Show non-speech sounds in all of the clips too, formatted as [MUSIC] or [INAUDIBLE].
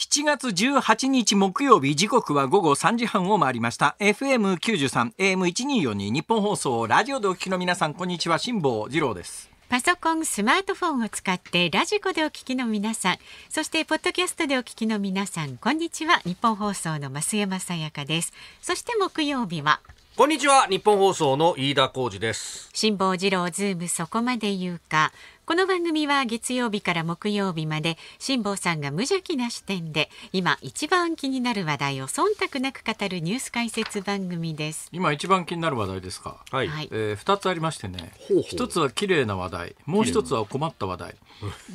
7月18日木曜日時刻は午後3時半を回りました FM93 AM1242 日本放送ラジオでお聞きの皆さんこんにちは辛坊治郎ですパソコン、スマートフォンを使ってラジコでお聞きの皆さん、そしてポッドキャストでお聞きの皆さん、こんにちは。日本放送の増山さやかです。そして木曜日はこんにちは。日本放送の飯田浩二です。辛坊治郎ズームそこまで言うか。この番組は月曜日から木曜日まで辛坊さんが無邪気な視点で今一番気になる話題を忖度なく語るニュース解説番組です今一番気になる話題ですか、はいえー、2つありましてね一1つは綺麗な話題もう1つは困った話題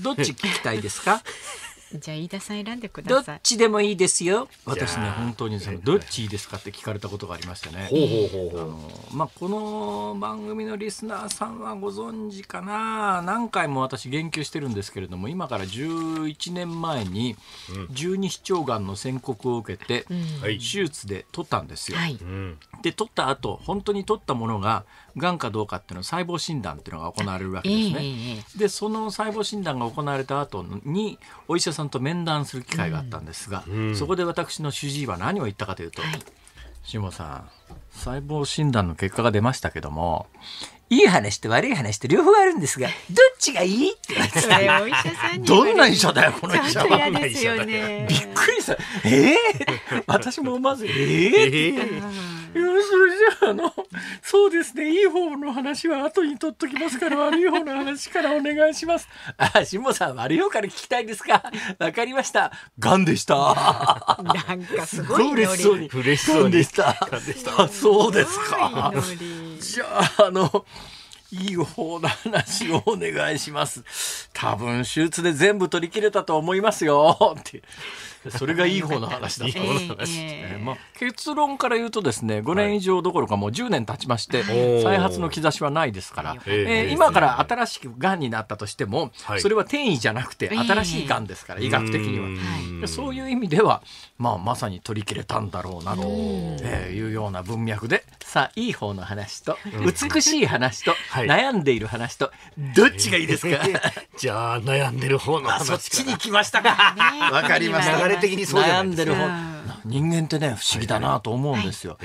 どっち聞きたいですかじゃあ飯田さん選んでくださいどっちでもいいですよ私ね本当にそのどっちいいですかって聞かれたことがありましてねほほほほううううまあこの番組のリスナーさんはご存知かな何回も私言及してるんですけれども今から11年前に十二指腸がんの宣告を受けて、手術で取ったんですよ、はい、で取った後本当に取ったものががんかどうかっていうのは細胞診断っていうのが行われるわけですね。えー、でその細胞診断が行われた後にお医者さんと面談する機会があったんですが、うん、そこで私の主治医は何を言ったかというと、はい、下さん細胞診断の結果が出ましたけどもいい話と悪い話と両方あるんですが、どっちがいいって言われてた。どんな医者だよ、この医者は。ね、びっくりした。ええー、私もまず、ええー。よし、じゃあ、あの、そうですね、いい方の話は後にとっときますから、悪い方の話からお願いします。あ、しもさん、悪い方から聞きたいですかわかりました。がんでした。なんかすごい嬉しそうに。嬉しそうでした。そうですか。じゃあ、あの、いい方の話をお願いします。多分手術で全部取り切れたと思いますよ。って。それがいい方の話だった。いま結論から言うとですね、5年以上どころかもう10年経ちまして、はい、再発の兆しはないですから、えー、えー、今から新しくがんになったとしても、はい、それは転移じゃなくて新しいがんですから、医学的には。そういう意味では、まあ、まさに取り切れたんだろうなというような文脈で、さあ、いい方の話と、美しい話と、[LAUGHS] はい悩んでいる話とどっちがいいですか、じゃあ悩んでる方の話そっちに来ましたかわかりました流れ的にそうじゃないですか人間ってね不思議だなと思うんですよ、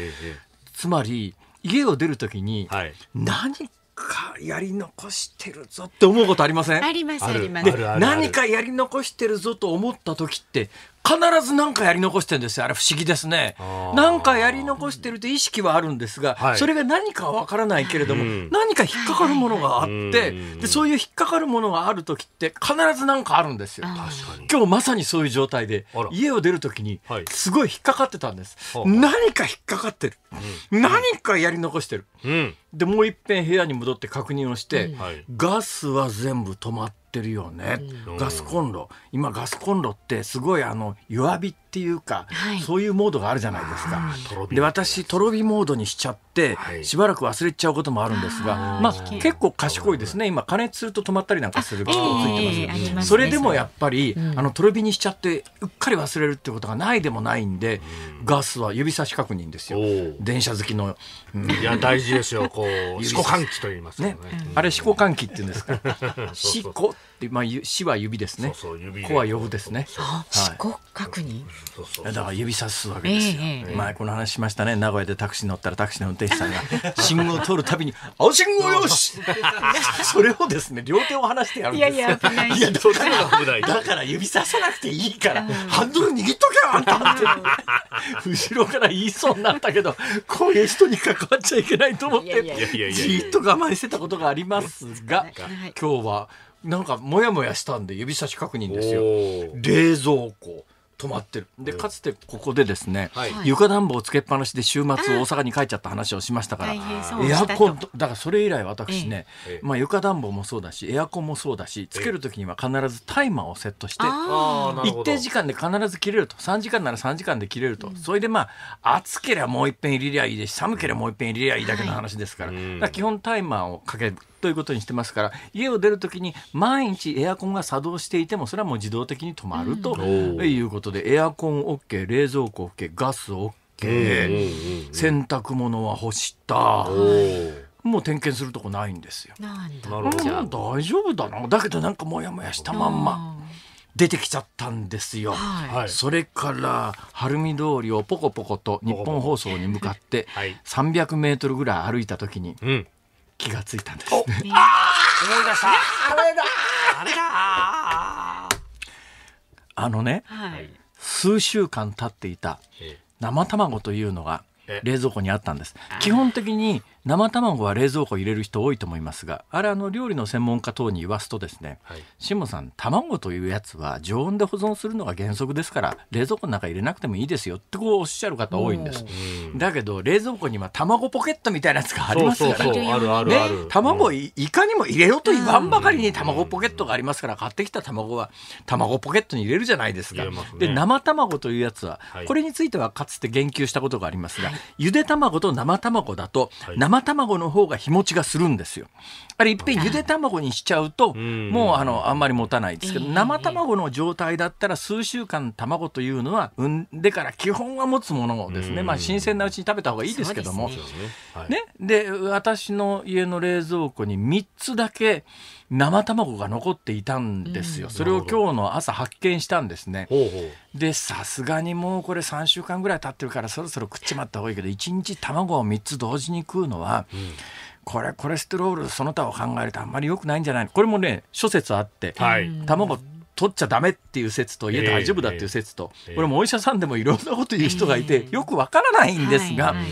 つまり家を出るときに何かやり残してるぞって思うことありませんありますあります何かやり残してるぞと思った時って必ず何かやり残してるんですよあれ不思議ですね何かやり残してると意識はあるんですが、はい、それが何かわからないけれども、うん、何か引っかかるものがあって、でそういう引っかかるものがある時って必ず何かあるんですよ今日まさにそういう状態で家を出る時にすごい引っかかってたんです、はい、何か引っかかってる、うん、何かやり残してる、うん、でもういっぺん部屋に戻って確認をして、ガスは全部止まってってるよね、ガスコンロ今ガスコンロってすごいあの弱火ってっていうか、はい、そういうモードがあるじゃないですか。で私とろ火モードにしちゃって、はい、しばらく忘れちゃうこともあるんですが、まあ結構賢いですね。今加熱すると止まったりなんかする機能ついてますえー、それでもやっぱり、うん、あのとろ火にしちゃってうっかり忘れるってことがないでもないんで、うん、ガスは指差し確認ですよ。電車好きの、うん、いや大事ですよ。こう思考喚起と言いますね。ねあれ思考喚起って言うんですか。思 [LAUGHS] 考まあ、死は指ですね。そうそう子は呼ぶですね。はい、確認。だから指さすわけですよ。えー、前この話しましたね。名古屋でタクシー乗ったらタクシーの運転手さんが信号を通るたびに「青信号よし!」[LAUGHS] それをですね両手を離してやるんです。いやいや危ない。いやどうだろう。だから指ささなくていいから、ハンドル握っとけよあんたって [LAUGHS] 後ろから言いそうになったけどこういう人に関わっちゃいけないと思ってじっと我慢してたことがありますが今日は。なんかモヤモヤしたんで指差し確認ですよ冷蔵庫止まってるでかつてここでですね、はい、床暖房つけっぱなしで週末大阪に帰っちゃった話をしましたからエアコンだからそれ以来私ね、ええ、まあ、床暖房もそうだしエアコンもそうだしつける時には必ずタイマーをセットして一定時間で必ず切れると3時間なら3時間で切れると、うん、それでまあ暑ければもういっぺん入れりゃいいですし寒ければもういっぺん入れりゃいいだけの話ですからはい、ら基本タイマーをかけということにしてますから家を出るときに万一エアコンが作動していてもそれはもう自動的に止まるということで、うん、エアコン OK 冷蔵庫 OK ガス OK 洗濯物は干したもう点検するとこないんですよ。なんだ、うん、大丈夫だなだけどなんかモヤモヤしたまんま。出てきちゃったんですよ、はい、それから晴海通りをポコポコと日本放送に向かって300メートルぐらい歩いた時に、うん、気がついたんです、ね、ああ思い出したあれだあれだあのね、はい、数週間経っていた生卵というのが冷蔵庫にあったんです基本的に生卵は冷蔵庫入れる人多いと思いますがあれあの料理の専門家等に言わすとですね、はい、シモさん卵というやつは常温で保存するのが原則ですから冷蔵庫の中入れなくてもいいですよってこうおっしゃる方多いんですだけど冷蔵庫には卵ポケットみたいなやつがありますからね卵いかにも入れろと言わんばかりに卵ポケットがありますから買ってきた卵は卵ポケットに入れるじゃないですか、ね、で生卵というやつは、はい、これについてはかつて言及したことがありますが、はい、ゆで卵と生卵だと生生卵の方が日持ちがするんですよ。あれいっぺんゆで卵にしちゃうと、もうあのあんまり持たないですけど、生卵の状態だったら数週間卵というのは産んでから基本は持つものですね、まあ、新鮮なうちに食べた方がいいですけども。ね、で私の家の冷蔵庫に3つだけ生卵が残っていたんですよ、それを今日の朝発見したんですねでさすがにもうこれ3週間ぐらい経ってるからそろそろ食っちまった方がいいけど1日卵を3つ同時に食うのは、うんこれコレステロールその他を考えるとあんまり良くないんじゃないこれもね諸説あって、はい、卵取っちゃダメっていう説と家で大丈夫だっていう説と、えーえー、これもお医者さんでもいろんなこと言う人がいて、よくわからないんですが。はいはい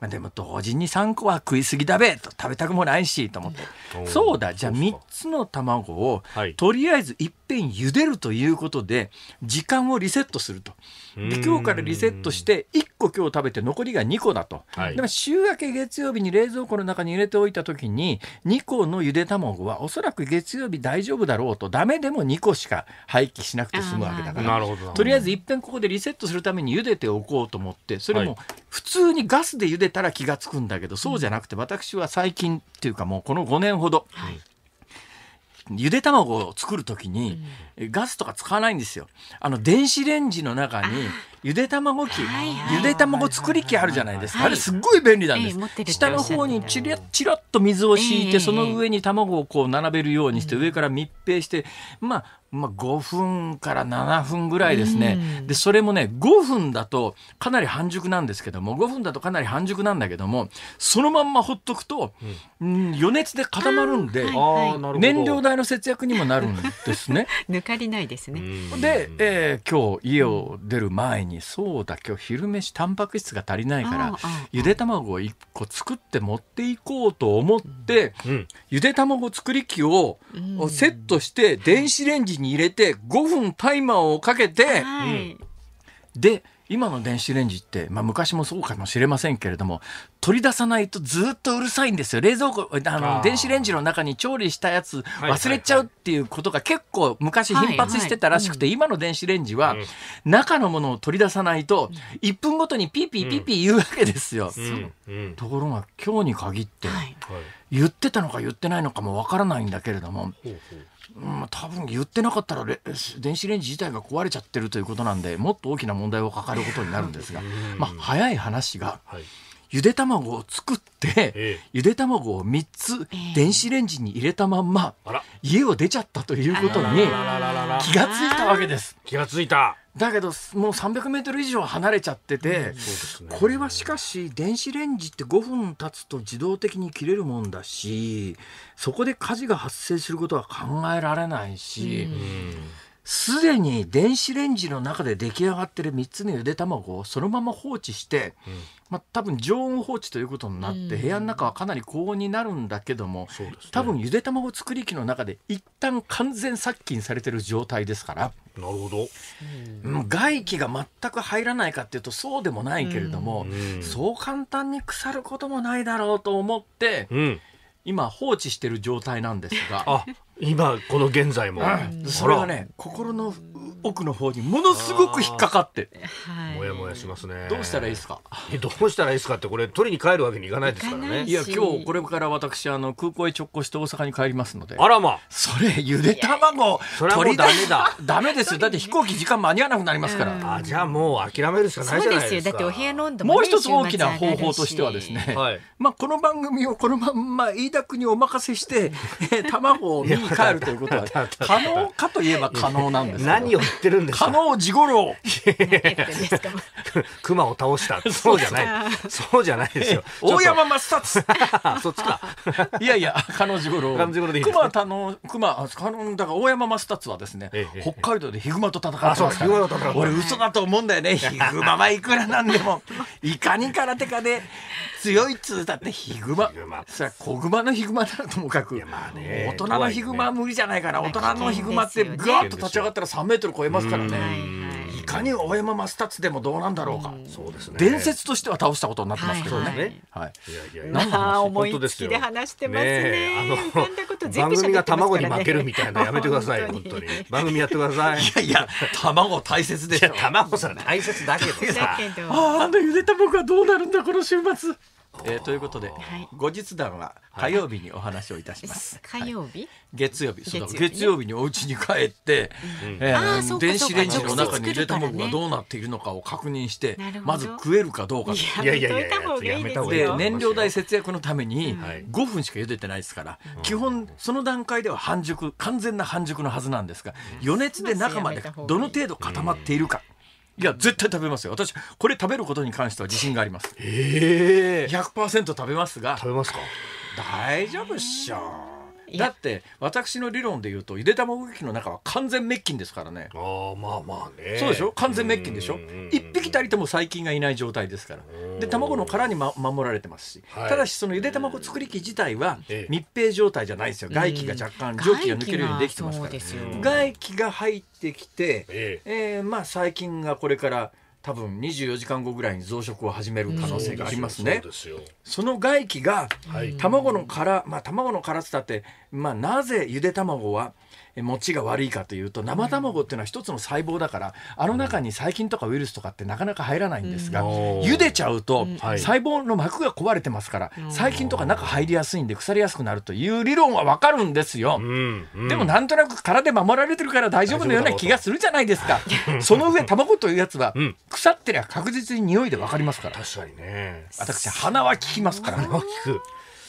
まあ、でも同時に3個は食い過ぎだべと食べたくもないしと思って、そうだじゃあ3つの卵をとりあえず1ぺん茹でるということで時間をリセットするとで今日からリセットして1個今日食べて残りが2個だと、はい、でも週明け月曜日に冷蔵庫の中に入れておいた時に2個のゆで卵はおそらく月曜日大丈夫だろうとダメでも2個しか廃棄しなくて済むわけだからとりあえずいっぺんここでリセットするために茹でておこうと思ってそれも普通にガスで茹でたら気が付くんだけどそうじゃなくて私は最近っていうかもうこの5年ほど、はいゆで卵を作るときに、ガスとか使わないんですよ。あの電子レンジの中にゆで卵機、ゆで卵作り機あるじゃないですか。あれすっごい便利なんです。下の方にチラッチラッと水を敷いて、その上に卵をこう並べるようにして、上から密閉して、まあまあ、5分から7分ぐらいですね、うん、でそれもね5分だとかなり半熟なんですけども5分だとかなり半熟なんだけどもそのまんまほっとくと、うん、余熱で固まるんで、はいはい、燃料代の節約にもなるんですね。[LAUGHS] りないですね。で、えー、今日家を出る前に、そうだ今日昼飯タンパク質が足りないからゆで卵を1個作って持っていこうと思って、うん、ゆで卵作り機をセットして電子レンジに入れて5分タイマーをかけて、はい、で今の電子レンジって、まあ、昔もそうかもしれませんけれども取り出さないとずっとうるさいんですよ冷蔵庫あの電子レンジの中に調理したやつ忘れちゃうっていうことが結構昔頻発してたらしくて、今の電子レンジは中のものを取り出さないと1分ごとにピーピーピーピー言うわけですよ。ところが今日に限って、言ってたのか言ってないのかもわからないんだけれども。うん、多分言ってなかったら電子レンジ自体が壊れちゃってるということなんでもっと大きな問題を抱えることになるんですが、まあ、早い話が、はい、ゆで卵を作って、ええ、ゆで卵を3つ電子レンジに入れたまんま、え、家を出ちゃったということに気がついたわけです。気がついただけどもう 300m 以上離れちゃってて、うんね、これはしかし電子レンジって5分経つと自動的に切れるもんだしそこで火事が発生することは考えられないし。すでに電子レンジの中で出来上がってる3つのゆで卵をそのまま放置して、まあ、多分常温放置ということになって、部屋の中はかなり高温になるんだけども、ね、多分ゆで卵作り機の中で一旦完全殺菌されてる状態ですからなるほど、うん、外気が全く入らないかっていうとそうでもないけれども、うん、そう簡単に腐ることもないだろうと思って、うん、今放置してる状態なんですが。今この現在も、それはね心の奥の方にものすごく引っかかって、もやもやしますね。どうしたらいいですか。どうしたらいいですかってこれ取りに帰るわけにいかないですからね。いや今日これから私あの空港へ直行して大阪に帰りますので。あらま。それゆで卵それはもうダメだ。ダメですよ。だって飛行機時間間に合わなくなりますから。あじゃあもう諦めるしかないじゃないですか。だってお部屋の温度も、ね、もう一つ大きな方法としてはですね。はい、[LAUGHS] まあこの番組をこのまんま飯田君にお任せして、[LAUGHS] えー、卵を見に帰るということは可能かといえば可能なんです何を言ってるんですか。加納五郎。[LAUGHS] 熊を倒した。そうじゃない。そうじゃないですよ。[LAUGHS] 大山マス [LAUGHS] そっちか。いやいや、加納治五郎。熊田の熊加納だから大山マスはですね、北海道でヒグマと戦ってます俺嘘だと思うんだよね。ヒグマはいくらなんでもいかに空手家で強いっつうだってヒグマ。それは小熊のヒグマならともかく、大人のヒグマは無理じゃないから、大人のヒグマってガーッと立ち上がったら3メートルル超えますからね、いかに大山マスタッツでもどうなんだろうか、そうですね、伝説としては倒したことになってますけどね。はい、いやいやまあ思いつきで話してますね。あの [LAUGHS] 番組が卵に負けるみたいなやめてください本当に番組やってください。いやいや卵大切でしょ。卵さ大切だけどさ。ああのゆで卵はどうなるんだこの週末。えー、ということで、はい、後日談は火曜日にお話をいたします。火曜日、はい、月曜日月曜日、月曜日にお家に帰って、うんえー、電子レンジの中にゆで卵がどうなっているのかを確認して、ね、まず食えるかどうかいやいやいややめたうがいいで燃料代節約のために5分しか茹でてないですから、うん、基本その段階では半熟完全な半熟のはずなんですが余熱で中までどの程度固まっているか。うんいや絶対食べますよ私これ食べることに関しては自信がありますええー、100%食べますが食べますか大丈夫っしょだって私の理論で言うとゆで卵劇の中は完全滅菌ですからねあまあまあねそうでしょ完全滅菌でしょ一匹たりとも細菌がいない状態ですからで卵の殻に、ま、守られてますし、はい、ただしそのゆで卵作り機自体は密閉状態じゃないですよ外気が若干蒸気が抜けるようにできてますから外気が入ってきて、ええー、まあ細菌がこれから多分24時間後ぐらいに増殖を始める可能性がありますね。そその外気が卵の殻、まあ、卵の殻ってったって、まあ、なぜゆで卵は持ちが悪いかというと生卵っていうのは一つの細胞だからあの中に細菌とかウイルスとかってなかなか入らないんですが、茹でちゃうと細胞の膜が壊れてますから細菌とか中入りやすいんで腐りやすくなるという理論はわかるんですよ、でもなんとなく殻で守られてるから大丈夫のような気がするじゃないですかその上卵というやつは腐ってりゃ確実に匂いでわかりますから確かにね私鼻は効きますから、く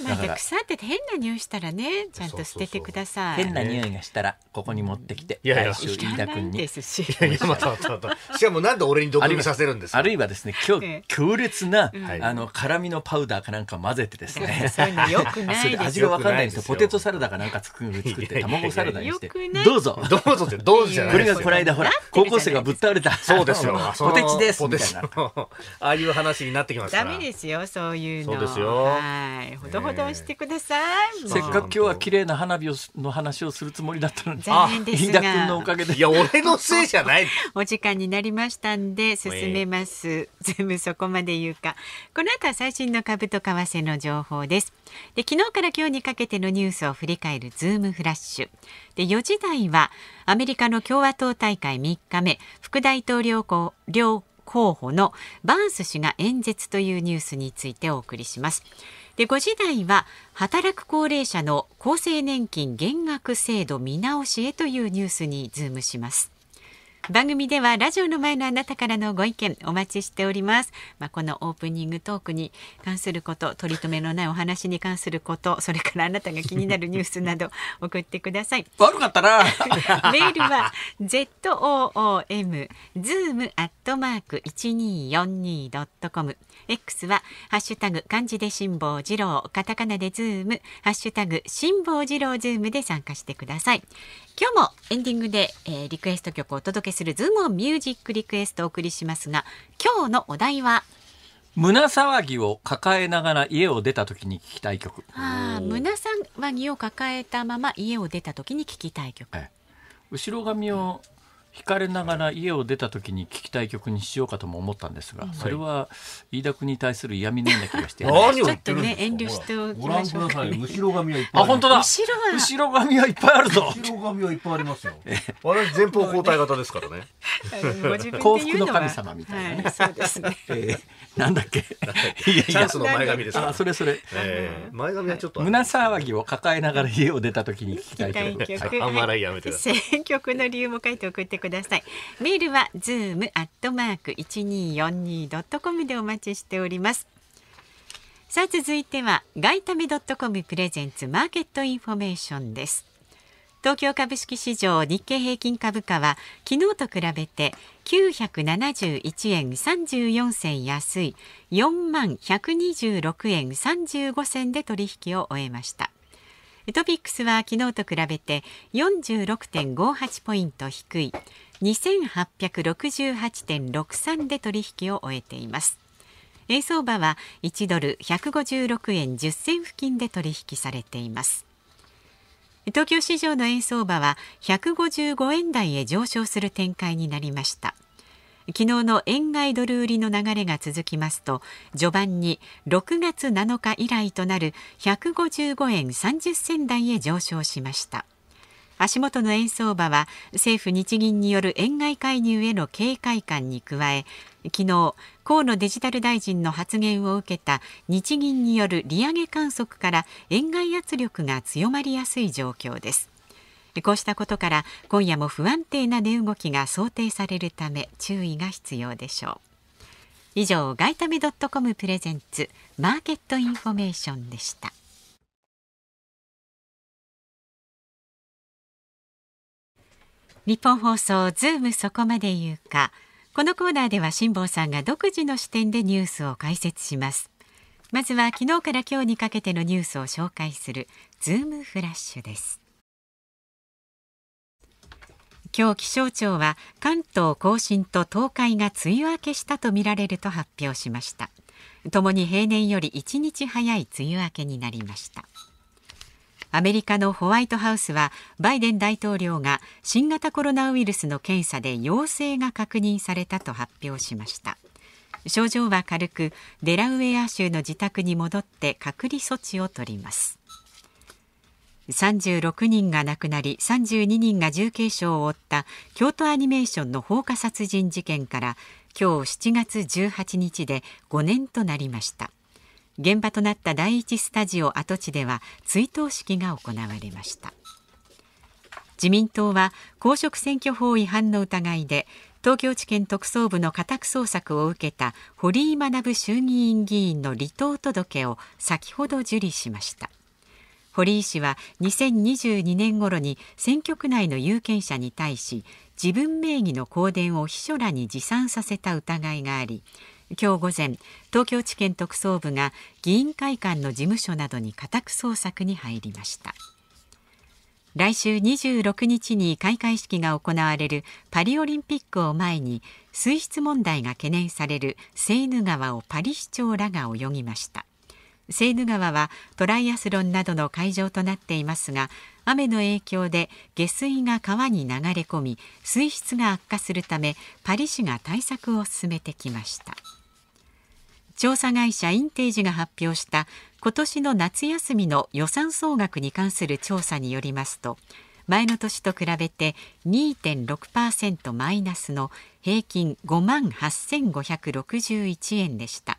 まあ、腐ってて変な匂いしたらねちゃんと捨ててください変な匂いがしたらここに持ってきていやいや飯田君にいやいや、またまたまたしかもなんで俺に毒味させるんですかあるいはですね今日強烈な、あの辛味のパウダーかなんか混ぜてですねそういうのよくない味が分かんないんですよポテトサラダかなんか作る作って卵サラダにしてどうぞどうぞってどうぞじゃないこれがこの間ほら高校生がぶっ倒れたそうですよ [LAUGHS] ポテチですみたいなああいう話になってきますからダメですよそういうのそうですよはいほどほどほどしてください。せっかく今日は綺麗な花火をの話をするつもりだったのに、残念ですが、君のおかげで。いや俺のせいじゃない。お時間になりましたんで進めます。全部そこまで言うか。この後は最新の株と為替の情報です。で昨日から今日にかけてのニュースを振り返るズームフラッシュ。で4時台はアメリカの共和党大会3日目副大統領候候補のバンス氏が演説というニュースについてお送りします。で5時台は働く高齢者の厚生年金減額制度見直しへというニュースにズームします。番組ではラジオの前のあなたからのご意見お待ちしております。まあ、このオープニングトークに関すること、取り留めのないお話に関すること、それからあなたが気になるニュースなど [LAUGHS] 送ってください。悪かったな。[LAUGHS] メールは z o o m zoom アットマーク一二四二ドットコム。X はハッシュタグ漢字で辛坊治郎、カタカナでズーム、ハッシュタグ辛坊治郎ズームで参加してください。今日もエンディングで、えー、リクエスト曲をお届けするズームミュージックリクエストをお送りしますが今日のお題は胸騒ぎを抱えながら家を出た時に聞きたい曲ああ胸騒ぎを抱えたまま家を出た時に聞きたい曲、はい、後ろ髪を引かれながら家を出た時に聞きたい曲にしようかとも思ったんですが、それは飯田君に対する嫌味のような気がして、はい、ちょっとね遠慮しておきましょうか、ね、後ろ髪はいっぱいあ本当だ後ろ後ろ髪はいっぱいあるぞ後ろ髪はいっぱいありますよ私前方交代型ですからね幸福の神様みたいなね、そうですね、[LAUGHS] えー、なんだっけ [LAUGHS] チャンスの前髪ですあそれそれ、えー、前髪はちょっと、胸騒ぎを抱えながら家を出た時に聴きたい曲、あんまりやめてください選曲の理由も書いて送ってくださいメールは zoom アットマーク一二四二ドットコムでお待ちしておりますさあ続いては外為ドットコムプレゼンツマーケットインフォメーションです東京株式市場日経平均株価は昨日と比べて971円34銭安い4万126円35銭で取引を終えました。トピックスは昨日と比べて46.58ポイント低い2868.63で取引を終えています円相場は1ドル156円10銭付近で取引されています東京市場の円相場は155円台へ上昇する展開になりました昨日の円買いドル売りの流れが続きますと序盤に6月7日以来となる155円30銭台へ上昇しました足元の円相場は政府日銀による円買い介入への警戒感に加え昨日河野デジタル大臣の発言を受けた日銀による利上げ観測から円買い圧力が強まりやすい状況ですこうしたことから今夜も不安定な値動きが想定されるため注意が必要でしょう以上外為ドットコムプレゼンツマーケットインフォメーションでした日本放送ズームそこまで言うかこのコーナーでは辛坊さんが独自の視点でニュースを解説しますまずは昨日から今日にかけてのニュースを紹介するズームフラッシュです今日気象庁は関東甲信と東海が梅雨明けしたとみられると発表しましたともに平年より1日早い梅雨明けになりましたアメリカのホワイトハウスはバイデン大統領が新型コロナウイルスの検査で陽性が確認されたと発表しました症状は軽くデラウェア州の自宅に戻って隔離措置を取ります36人が亡くなり32人が重軽傷を負った京都アニメーションの放火殺人事件から今日7月18日で5年となりました現場となった第一スタジオ跡地では追悼式が行われました自民党は公職選挙法違反の疑いで東京地検特捜部の家宅捜索を受けた堀井学衆議院議員の離党届を先ほど受理しました堀井氏は2022年頃に選挙区内の有権者に対し自分名義の香典を秘書らに持参させた疑いがあり今日午前東京地検特捜部が議員会館の事務所などに家宅捜索に入りました来週26日に開会式が行われるパリオリンピックを前に水質問題が懸念されるセーヌ川をパリ市長らが泳ぎましたセーヌ川はトライアスロンなどの会場となっていますが雨の影響で下水が川に流れ込み水質が悪化するためパリ市が対策を進めてきました調査会社インテージが発表した今年の夏休みの予算総額に関する調査によりますと前の年と比べて2.6%マイナスの平均5万8561円でした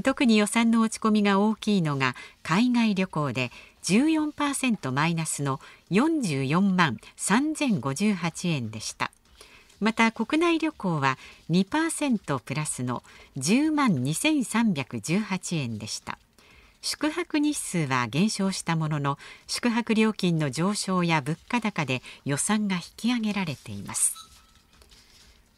特に予算の落ち込みが大きいのが海外旅行で14%マイナスの44万3058円でしたまた国内旅行は2%プラスの10万2318円でした宿泊日数は減少したものの宿泊料金の上昇や物価高で予算が引き上げられています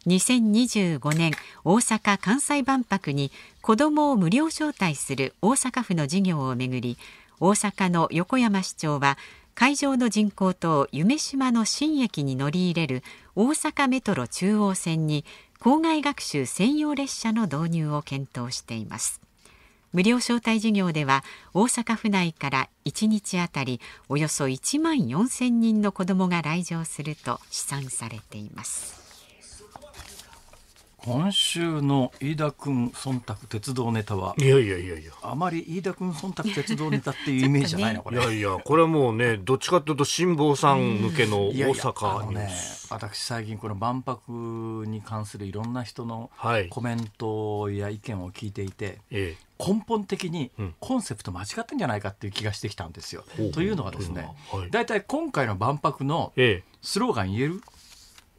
2025年大阪・関西万博に子どもを無料招待する大阪府の事業をめぐり大阪の横山市長は会場の人工島夢島の新駅に乗り入れる大阪メトロ中央線に校外学習専用列車の導入を検討しています無料招待事業では大阪府内から1日あたりおよそ1万4000人の子どもが来場すると試算されています今週の飯田君忖度鉄道ネタはいやいやいやいやあまり飯田君忖度鉄道ネタっていうイメージじゃないのこれいやいやこれはもうねどっちかというと辛坊さん向けの大阪ニュース、ね、私最近この万博に関するいろんな人のコメントや意見を聞いていて、根本的にコンセプト間違ってんじゃないかっていう気がしてきたんですよ。うん、というのはですね、大体、はい、今回の万博のスローガン言える、え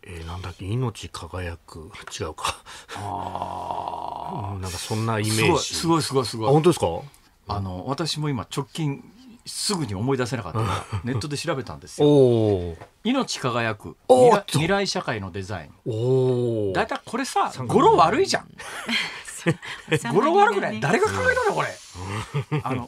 えー、なんだっけ命輝く [LAUGHS] 違うかあ、あ、[LAUGHS] なんかそんなイメージすごいすごいすごい本当ですかあの私も今直近すぐに思い出せなかったからネットで調べたんですよ「[LAUGHS] 命輝く未来社会のデザイン」おお。だいたい、これさ語呂悪いじゃん語呂悪くない誰が考えたのこれ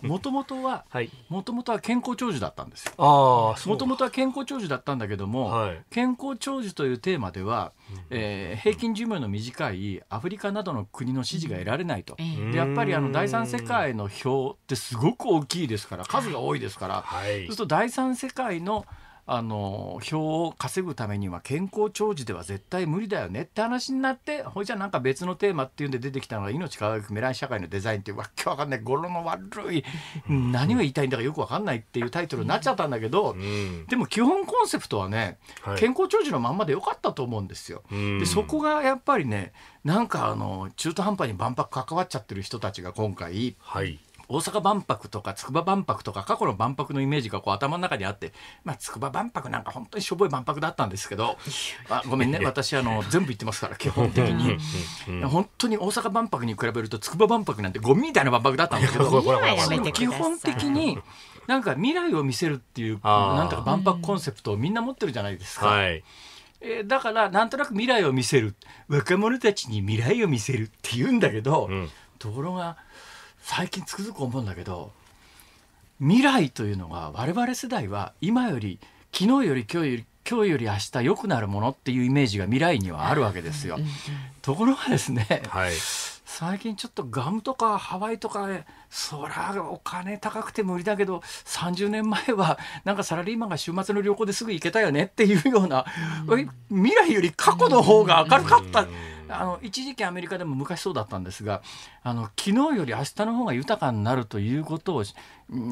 もともとはもともとは健康長寿だったんですよ。もともとは健康長寿だったんだけども、はい、健康長寿というテーマでは、えー、平均寿命の短いアフリカなどの国の支持が得られないと、でやっぱりあの第三世界の表ってすごく大きいですから数が多いですから、はい、そうすると第三世界のあの票を稼ぐためには健康長寿では絶対無理だよねって話になってほいじゃなんか別のテーマっていうんで出てきたのが「命輝く未来社会のデザイン」っていうわけわかんない語呂の悪い何を言いたいんだかよくわかんないっていうタイトルになっちゃったんだけど、うん、でも基本コンセプトはね、はい、健康長寿のまんまでよかったと思うんですよ。うん、でそこがやっぱりねなんかあの中途半端に万博関わっちゃってる人たちが今回、はい、大阪万博とか筑波万博とか過去の万博のイメージがこう頭の中にあって、まあ、筑波万博なんか本当にしょぼい万博だったんですけど、まあ、ごめんね私あの全部言ってますから基本的に本当に大阪万博に比べると筑波万博なんてゴミみたいな万博だったんですけど [LAUGHS] 基本的になんか未来を見せるっていうなんとか万博コンセプトをみんな持ってるじゃないですか。はいえー、だからなんとなく未来を見せる若者たちに未来を見せるって言うんだけど、うん、ところが最近つくづく思うんだけど未来というのが我々世代は今より昨日より今日より今日より明日良くなるものっていうイメージが未来にはあるわけですよ。ところがですね、はい、最近ちょっとガムとかハワイとかそゃお金高くて無理だけど30年前はなんかサラリーマンが週末の旅行ですぐ行けたよねっていうような、うん、未来より過去の方が明るかった。うんあの一時期アメリカでも昔そうだったんですがあの昨日より明日の方が豊かになるということを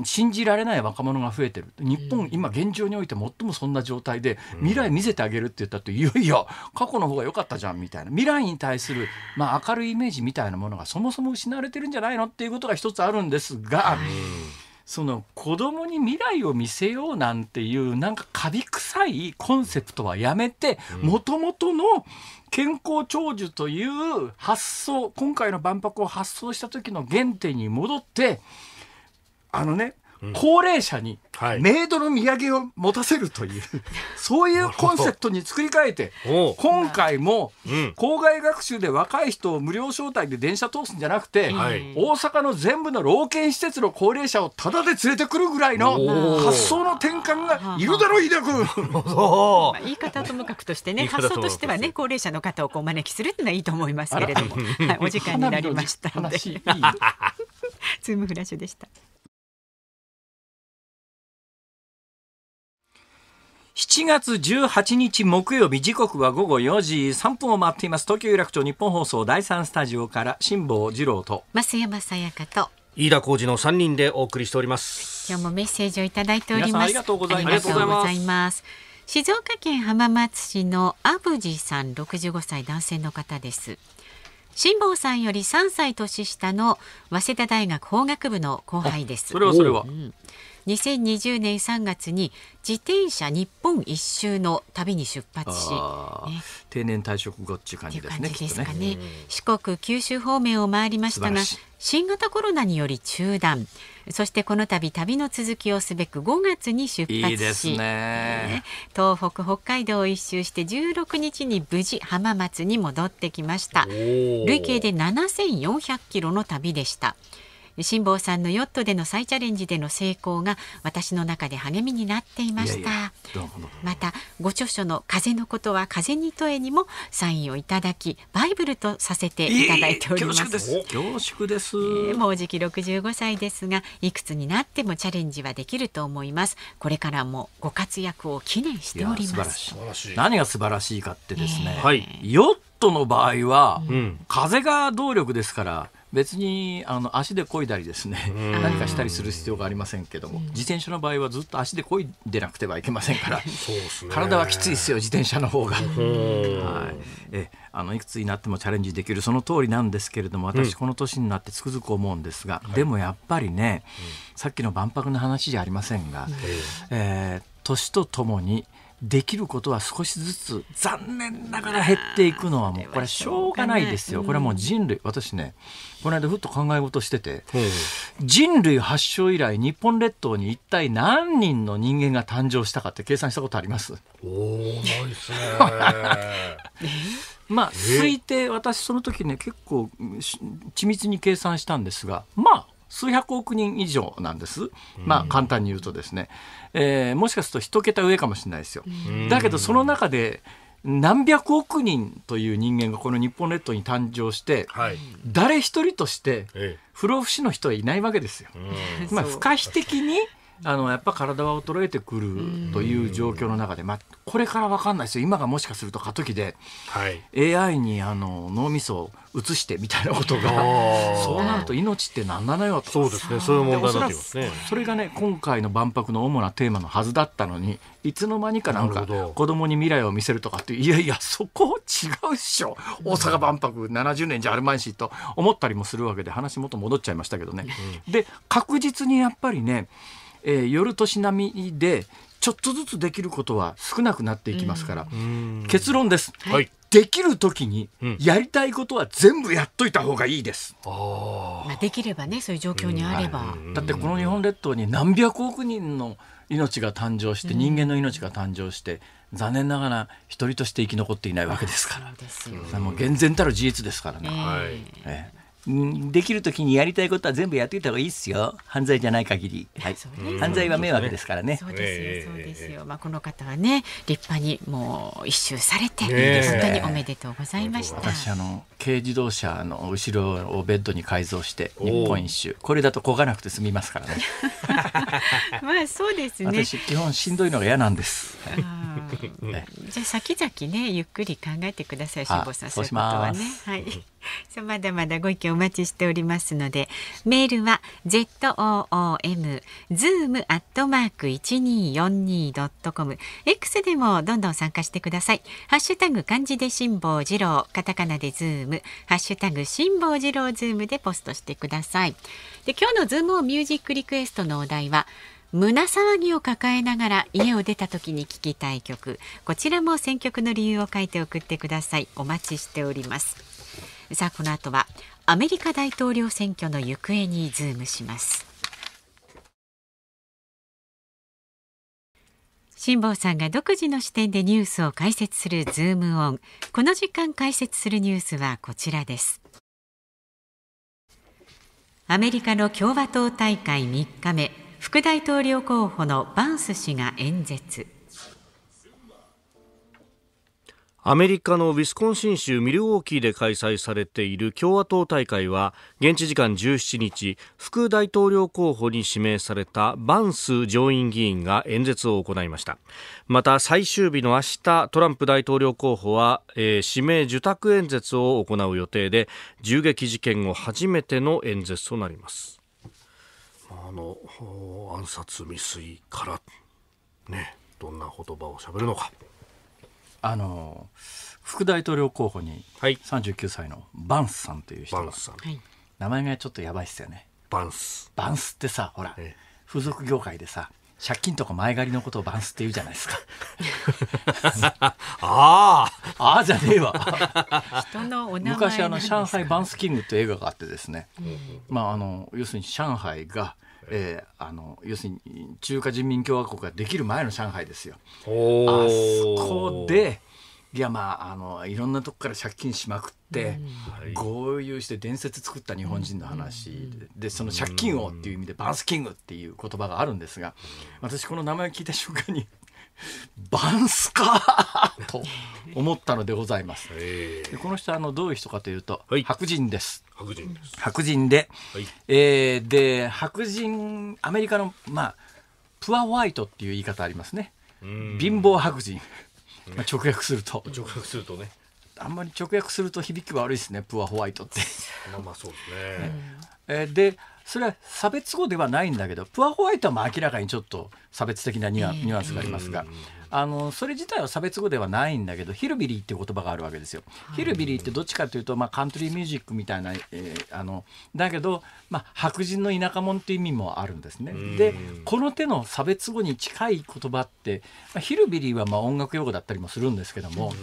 信じられない若者が増えてる日本、今現状において最もそんな状態で未来見せてあげるって言ったっていよいよ過去の方が良かったじゃんみたいな未来に対する、まあ、明るいイメージみたいなものがそもそも失われてるんじゃないのっていうことが一つあるんですが。うんその子供に未来を見せようなんていうなんかカビ臭いコンセプトはやめてもともとの健康長寿という発想今回の万博を発想した時の原点に戻ってあのね高齢者にメイドの土産を持たせるという、[LAUGHS] そういうコンセプトに作り変えて今回も校外学習で若い人を無料招待で電車通すんじゃなくて、大阪の全部の老健施設の高齢者をタダで連れてくるぐらいの発想の転換がいるだろ飯田君。言い方ともかくとしてね発想としてはね高齢者の方をこう招きするっていうのはいいと思いますけれども、はい、お時間になりましたので。[LAUGHS] ズームフラッシュでした。7月18日木曜日時刻は午後4時3分を回っています東京有楽町日本放送第3スタジオから辛坊治郎と増山さやかと飯田浩二の3人でお送りしております今日もメッセージをいただいておりますありがとうございます静岡県浜松市のアブジさん65歳男性の方です辛坊さんより3歳年下の早稲田大学法学部の後輩ですそれはそれは、うん2020年3月に自転車日本一周の旅に出発し、ね、定年退職後っていう感じですねですかね、ね、四国九州方面を回りましたが新型コロナにより中断そしてこの度旅の続きをすべく5月に出発し、ねね、東北北海道を一周して16日に無事浜松に戻ってきました累計で7400キロの旅でした。辛坊さんのヨットでの再チャレンジでの成功が私の中で励みになっていましたまたご著書の風のことは風にとえにもサインをいただきバイブルとさせていただいております、えー、恐縮ですでもうじき65歳ですがいくつになってもチャレンジはできると思いますこれからもご活躍を記念しております何が素晴らしいかってですね、えー、ヨットの場合は、うん、風が動力ですから別にあの足で漕いだりですね [LAUGHS] 何かしたりする必要がありませんけども自転車の場合はずっと足で漕いでなくてはいけませんから体はきついですよ自転車の方が。はいえあのいくつになってもチャレンジできるその通りなんですけれども私この年になってつくづく思うんですが、うん、でもやっぱりね、さっきの万博の話じゃありませんが、うん、えー、年とともにできることは少しずつ残念ながら減っていくのはもうこれしょうがないですよ、これはもう人類私ねこの間ふっと考え事してて人類発祥以来日本列島に一体何人の人間が誕生したかって計算したことありますおーないっすね [LAUGHS] まあ推定私その時ね結構緻密に計算したんですがまあ数百億人以上なんです、まあ、簡単に言うとですね、えー、もしかすると一桁上かもしれないですよ。だけどその中で何百億人という人間がこの日本列島に誕生して、はい、誰一人として不老不死の人はいないわけですよ。まあ、不可避的にあのやっぱ体は衰えてくるという状況の中で、まあ、これから分かんないですよ今がもしかすると過渡期で、はい、AI にあの脳みそを移してみたいなことがそうなると命って何なのよとそうですねそういう問題になってますねそれがね今回の万博の主なテーマのはずだったのにいつの間にかなんか子供に未来を見せるとかっていやいやそこ違うっしょ大阪万博70年じゃあるまいしと思ったりもするわけで話もと戻っちゃいましたけどね、で確実にやっぱりねえー、夜年並みでちょっとずつできることは少なくなっていきますから、結論です、はい、できる時にやりたいことは全部やっといた方がいいです、うん、まあ、できればねそういう状況にあれば、はい、だってこの日本列島に何百億人の命が誕生して人間の命が誕生して、残念ながら一人として生き残っていないわけですから、もう厳然たる事実ですからね。えー、えーできるときにやりたいことは全部やっていた方がいいですよ犯罪じゃない限り、はい、犯罪は迷惑ですからねそうですよそうですよ、まあ、この方はね立派にもう一周されて、本当におめでとうございました私あの軽自動車の後ろをベッドに改造して日本一周これだと焦がなくて済みますからね [LAUGHS] まあそうですね私基本しんどいのが嫌なんですじゃあ先々ねゆっくり考えてください辛坊さんそういうことはねはい。さ [LAUGHS] まだまだご意見お待ちしておりますので、メールは z o o m zoom アットマーク一二四二ドットコム。X でもどんどん参加してください。ハッシュタグ漢字で辛坊治郎、カタカナでズーム、ハッシュタグ辛坊治郎ズームでポストしてください。で今日のズームをミュージックリクエストのお題は。胸騒ぎを抱えながら家を出た時に聞きたい曲こちらも選曲の理由を書いて送ってくださいお待ちしておりますさあこの後はアメリカ大統領選挙の行方にズームします辛坊さんが独自の視点でニュースを解説するズームオンこの時間解説するニュースはこちらですアメリカの共和党大会3日目副大統領候補のバンス氏が演説アメリカのウィスコンシン州ミルウォーキーで開催されている共和党大会は現地時間17日副大統領候補に指名されたバンス上院議員が演説を行いましたまた最終日の明日トランプ大統領候補は、えー、指名受託演説を行う予定で銃撃事件後初めての演説となりますあの暗殺未遂からねどんな言葉をしゃべるのかあの副大統領候補に39歳のバンスさんという人が、名前がちょっとやばいっすよねバンスバンスってさほら、風俗業界でさ借金とか前借りのことをバンスって言うじゃないですか。[LAUGHS] ああ、ああじゃねえわ。昔あの上海バンスキングという映画があってですね。まああの要するに上海がえー、あの要するに中華人民共和国ができる前の上海ですよ。あそこでいやまああのいろんなとこから借金しまくって、うん、豪遊して伝説作った日本人の話、うん、でその借金王っていう意味でバンスキングっていう言葉があるんですが私この名前を聞いた瞬間にバンスかと思ったのでございます。この人あのどういう人かというと、はい、白人です。白人です。白人で、はい、えー、で白人アメリカのまあプアホワイトっていう言い方ありますね。貧乏白人、まあ、直訳すると。直訳するとね。あんまり直訳すると響き悪いですね。プアホワイトってまあまあそうですね。ね [LAUGHS] えー、でそれは差別語ではないんだけどプアホワイトは明らかにちょっと差別的なニュア,、ニュアンスがありますが。あのそれ自体は差別語ではないんだけどヒルビリーっていう言葉があるわけですよ。ヒルビリーってどっちかというと、まあ、カントリーミュージックみたいな、えー、あのだけど、まあ、白人の田舎者っていう意味もあるんですね。でこの手の差別語に近い言葉って、まあ、ヒルビリーはまあ音楽用語だったりもするんですけども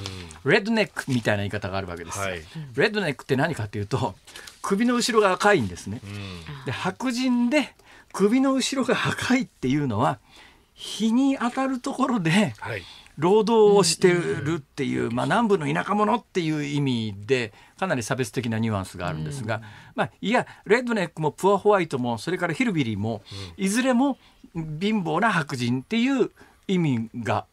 レッドネックみたいな言い方があるわけです。はい、レッドネックって何かというと首の後ろが赤いんですね。で白人で首の後ろが赤いっていうのは日に当たるところで労働をしてるっていう、まあ、南部の田舎者っていう意味でかなり差別的なニュアンスがあるんですが、まあ、いやレッドネックもプアホワイトもそれからヒルビリーもいずれも貧乏な白人っていう意味が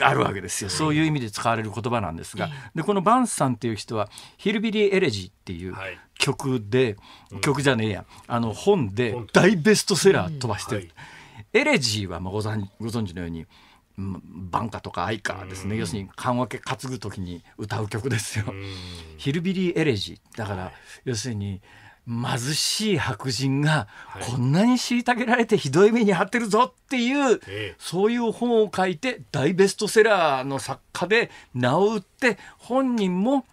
あるわけですよ、そういう意味で使われる言葉なんですが、でこのバンスさんっていう人は「ヒルビリー・エレジー」っていう曲で、はい、曲じゃねえやあの本で大ベストセラー飛ばしてる、はい、エレジーはまござご存知のようにバンカとかアイカ」ですね、要するに緩和け担ぐ時に歌う曲ですよ。ヒルビリー・エレジーだから、要するに「貧しい白人がこんなに虐げられてひどい目に遭ってるぞっていう、はい、そういう本を書いて大ベストセラーの作家で名を売って本人も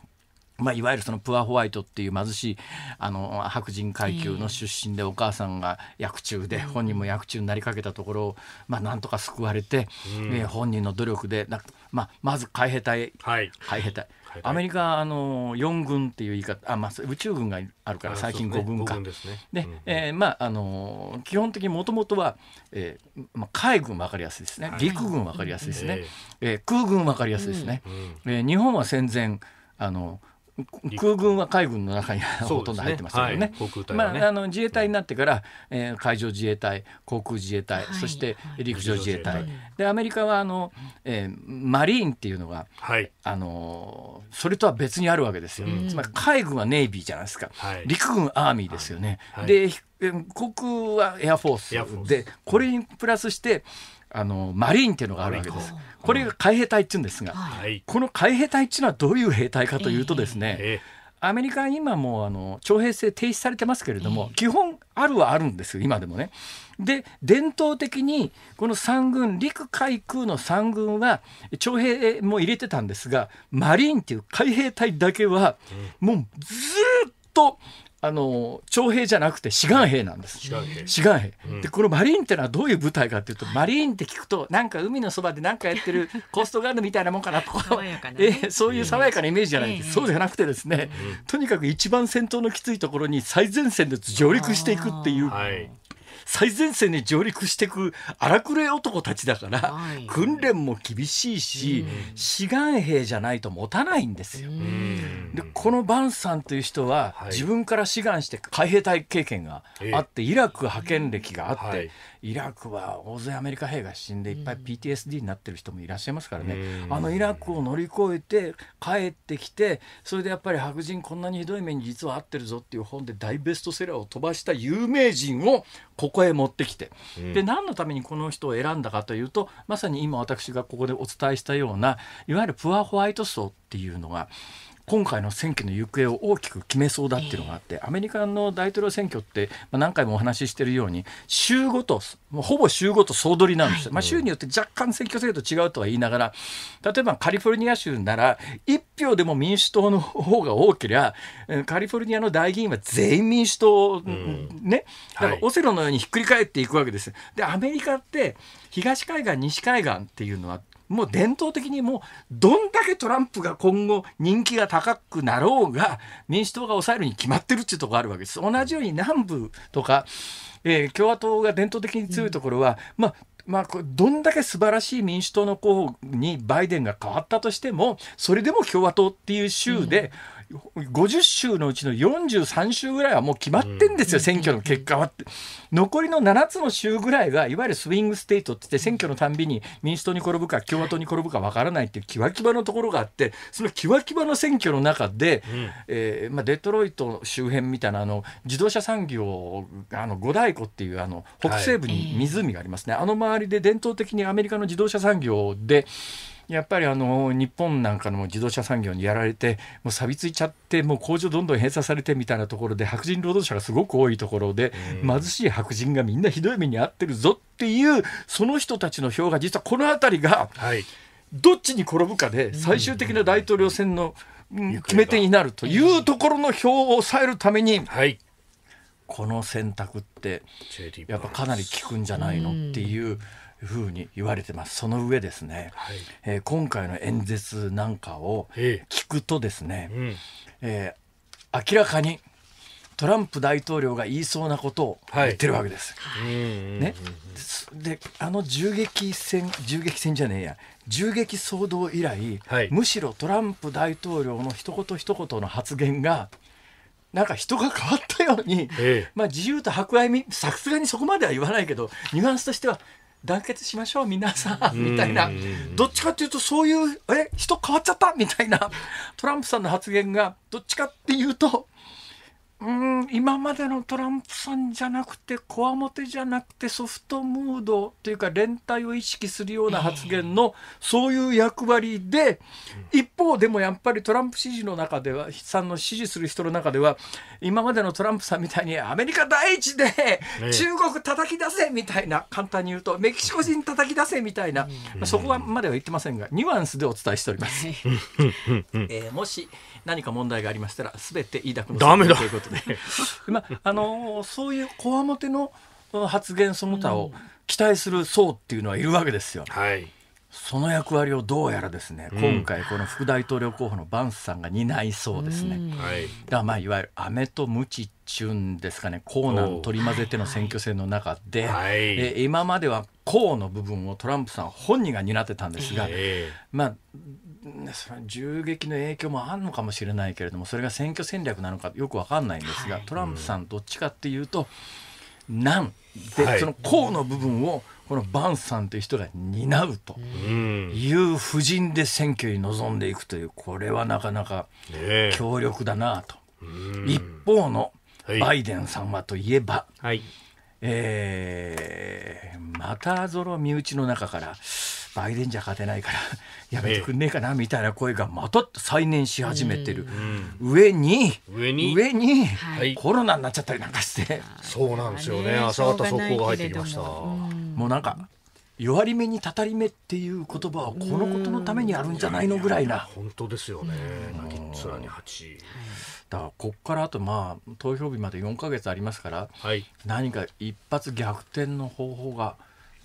まあ、いわゆるそのプアホワイトっていう貧しいあの白人階級の出身でお母さんが役中で本人も役中になりかけたところを、まあ、なんとか救われて、え本人の努力でまあ、まず海兵隊、海兵隊アメリカあの4軍っていう言い方あ、まあ、宇宙軍があるから最近5軍か。で、ねえまああの基本的にもともとは、えーまあ、海軍分かりやすいですね、陸軍分かりやすいですね、えー、空軍分かりやすいですね、うん、えー、日本は戦前あの空軍は海軍の中に、ほとんど入ってますけどね,、はいねまあ、あの自衛隊になってから、えー、海上自衛隊航空自衛隊、はい、そして陸上自衛隊、はい、でアメリカはあの、えー、マリーンっていうのが、あのそれとは別にあるわけですよ、うん、つまり海軍はネイビーじゃないですか、陸軍アーミーですよね。で航空はエアフォースでこれにプラスしてあのマリーンっていうのがあるわけです。これが海兵隊っていうんですが、はい、この海兵隊っていうのはどういう兵隊かというとですね、えーえーアメリカは今もあの徴兵制停止されてますけれども、基本あるはあるんですよ今でもね。で伝統的にこの3軍陸海空の3軍は徴兵も入れてたんですがマリーンっていう海兵隊だけはもうずっとあの徴兵じゃなくて志願兵なんです志願兵でこのマリーンってのはどういう部隊かっていうと、マリーンって聞くとなんか海のそばで何かやってるコーストガードみたいなもんかなとか、[LAUGHS] えそういう爽やかなイメージじゃないんです、そうじゃなくてですね、とにかく一番戦闘のきついところに最前線で上陸していくっていう最前線に上陸してく荒くれ男たちだから、はい、訓練も厳しいし、うん、志願兵じゃないと持たないんですよ。うん、でこのバンさんという人は、はい、自分から志願して海兵隊経験があって、イラク派遣歴があって、はい、イラクは大勢アメリカ兵が死んでいっぱい PTSD になってる人もいらっしゃいますからね、うん、あのイラクを乗り越えて帰ってきてそれでやっぱり白人こんなにひどい目に実は合ってるぞっていう本で大ベストセラーを飛ばした有名人をここへ持ってきて、うん、で何のためにこの人を選んだかというとまさに今私がここでお伝えしたようないわゆるプアホワイト層っていうのが今回の選挙の行方を大きく決めそうだっていうのがあって、アメリカの大統領選挙って、まあ、何回もお話ししているように週ごとほぼ週ごと総取りなんですよ、まあ、州によって若干選挙制度違うとは言いながら例えばカリフォルニア州なら1票でも民主党の方が多ければカリフォルニアの大議員は全員民主党、ねだからオセロのようにひっくり返っていくわけです。でアメリカって東海岸西海岸っていうのはもう伝統的にもうどんだけトランプが今後人気が高くなろうが民主党が抑えるに決まってるっていうところがあるわけです。同じように南部とか、えー、共和党が伝統的に強いところは、うん、まあまあ、どんだけ素晴らしい民主党の候補にバイデンが変わったとしてもそれでも共和党っていう州で、うん50州のうちの43州ぐらいはもう決まってんですよ、選挙の結果はって。残りの7つの州ぐらいが、いわゆるスイングステートって言って、選挙のたんびに民主党に転ぶか共和党に転ぶかわからないっていうキワキワのところがあって、そのキワキワの選挙の中で、うん、えー、まあ、デトロイト周辺みたいなあの自動車産業、あの五大湖っていうあの北西部に湖がありますね、はい、あの周りで伝統的にアメリカの自動車産業で、やっぱりあの日本なんかの自動車産業にやられてもう錆びついちゃってもう工場どんどん閉鎖されてみたいなところで白人労働者がすごく多いところで、貧しい白人がみんなひどい目に遭ってるぞっていうその人たちの票が実はこの辺りが、どっちに転ぶかで最終的な大統領選の決め手になるというところの票を抑えるために。はいこの選択ってやっぱかなり効くんじゃないのっていうふうに言われてますその上ですね、はい、えー、今回の演説なんかを聞くとですね、うん、えー、明らかにトランプ大統領が言いそうなことを言ってるわけです。はい、ね、であの銃撃戦銃撃戦じゃねえや銃撃騒動以来、はい、むしろトランプ大統領の一言一言の発言がなんか人が変わったように、ええ、まあ自由と博愛みさすがにそこまでは言わないけどニュアンスとしては団結しましょう皆さんみたいなどっちかっていうとそういうえ人変わっちゃったみたいなトランプさんの発言がどっちかっていうとうん今までのトランプさんじゃなくてこわもてじゃなくてソフトムードというか連帯を意識するような発言のそういう役割で一方でもやっぱりトランプ支持の中ではさんの支持する人の中では今までのトランプさんみたいにアメリカ第一で中国叩き出せみたいな簡単に言うとメキシコ人叩き出せみたいな、そこまでは言ってませんがニュアンスでお伝えしております。えー、もし何か問題がありましたら全て飯田君のダメだということで [LAUGHS] まあ、あのそういうこわもての発言その他を期待する層っていうのはいるわけですよ。はい、その役割をどうやらですね、うん、今回この副大統領候補のバンスさんが担いそうですね。はい、だからまあいわゆるメとムチチュンですかね、硬軟取り混ぜての選挙戦の中で、はい、え今まではうの部分をトランプさん本人が担ってたんですが、えー、まあ銃撃の影響もあるのかもしれないけれどもそれが選挙戦略なのかよく分かんないんですが、はい、トランプさんどっちかっていうと「なん、うん」で、その「この部分をこのバンさんという人が担うという布陣で選挙に臨んでいくというこれはなかなか強力だなと。一方のバイデンさんはといえば、はい、えー、またぞろ身内の中から。バイデンじゃ勝てないからやめてくんねえかなみたいな声がまた再燃し始めてる、上に上に上に、はい、コロナになっちゃったりなんかして、そうなんですよね朝方速報が入ってきました、もうなんか弱り目にたたり目っていう言葉はこのことのためにあるんじゃないのぐらいな。本当ですよね。泣き面にだからここからあとまあ投票日まで4か月ありますから、はい、何か一発逆転の方法が。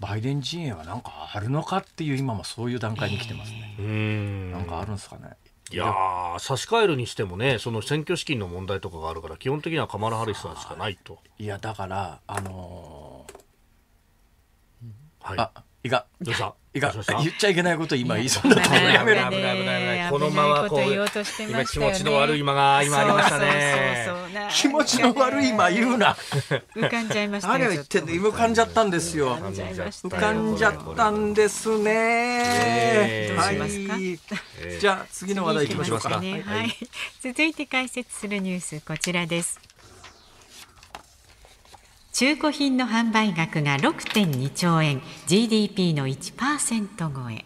バイデン陣営は何かあるのかっていう今もそういう段階に来てますね。うんなんかあるんですかね。いや差し替えるにしてもね、その選挙資金の問題とかがあるから、基本的にはカマラ・ハリスさんしかないと。いや、だから、あのー、はい、あいか。どうしたいか言っちゃいけないこと今言いそうだった危ない危ない危ないこのままこう今気持ちの悪い間が今ありましたね気持ちの悪い間言うな浮かんじゃいましたあれは言って浮かんじゃったんですよ浮かんじゃったんですねはいじゃあ次の話題いきましょうか続いて解説するニュースこちらです中古品の販売額が6.2兆円 GDP の1%超え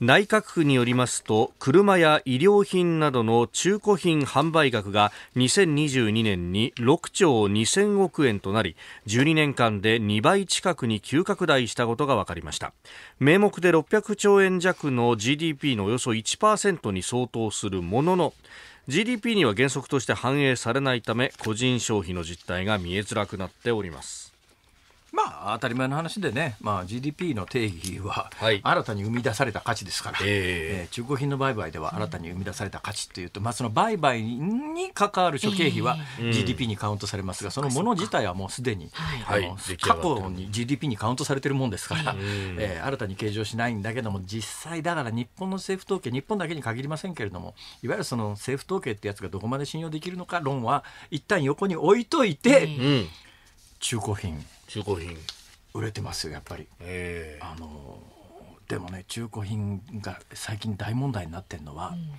内閣府によりますと車や衣料品などの中古品販売額が2022年に6兆2000億円となり12年間で2倍近くに急拡大したことが分かりました名目で600兆円弱の GDP のおよそ1%に相当するものの GDP には原則として反映されないため個人消費の実態が見えづらくなっておりますまあ当たり前の話でね、まあ、GDP の定義は新たに生み出された価値ですから、はい、えー、中古品の売買では新たに生み出された価値っていうと、まあ、その売買に関わる諸経費は GDP にカウントされますが、そのもの自体はもうすでに、はい、過去に GDP にカウントされてるもんですから、ええー、新たに計上しないんだけども実際だから日本の政府統計日本だけに限りませんけれどもいわゆるその政府統計ってやつがどこまで信用できるのか論は一旦横に置いといて、中古品中古品売れてますよやっぱり、えー、あのでもね中古品が最近大問題になってるのは、うん、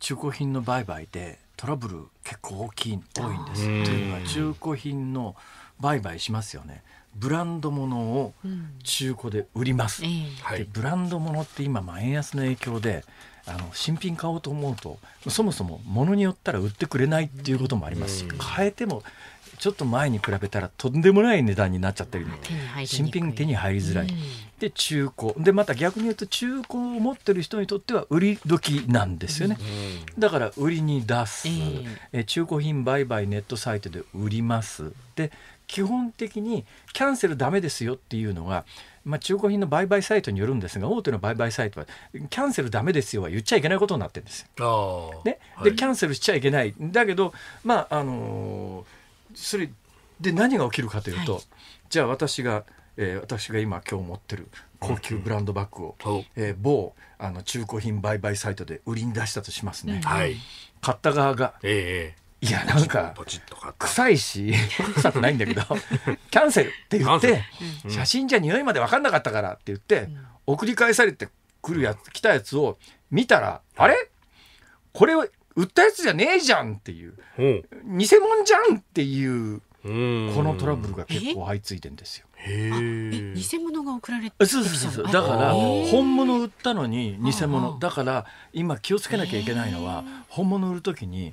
中古品の売買でトラブル結構大きい多いんですというのは中古品の売買しますよねブランド物を中古で売ります、うん、でブランド物って今、まあ、円安の影響であの新品買おうと思うとそもそも物によったら売ってくれないっていうこともありますし、変えてもちょっと前に比べたらとんでもない値段になっちゃったり新品手に入りづらい。で中古でまた逆に言うと中古を持ってる人にとっては売り時なんですよね、だから売りに出す、え中古品売買ネットサイトで売りますで基本的にキャンセルダメですよっていうのがまあ、中古品の売買サイトによるんですが大手の売買サイトはキャンセルダメですよは言っちゃいけないことになってるんですよ。ね、で、はい、キャンセルしちゃいけないだけど、まああのーそれで何が起きるかというと、はい、じゃあ私が、えー、私が今今日持ってる高級ブランドバッグを、うん、えー、某あの中古品売買サイトで売りに出したとしますね。はい、買った側が、えーいやなんか臭いし臭くないんだけど [LAUGHS] キャンセルって言って写真じゃ匂いまで分かんなかったからって言って送り返されて来るやつ来たやつを見たらあれこれ売ったやつじゃねえじゃんっていう、うん、偽物じゃんっていうこのトラブルが結構相次いでんですよ。へえ偽物が送られてそうそうそうだから本物売ったのに偽物だから今気をつけなきゃいけないのは本物売るときに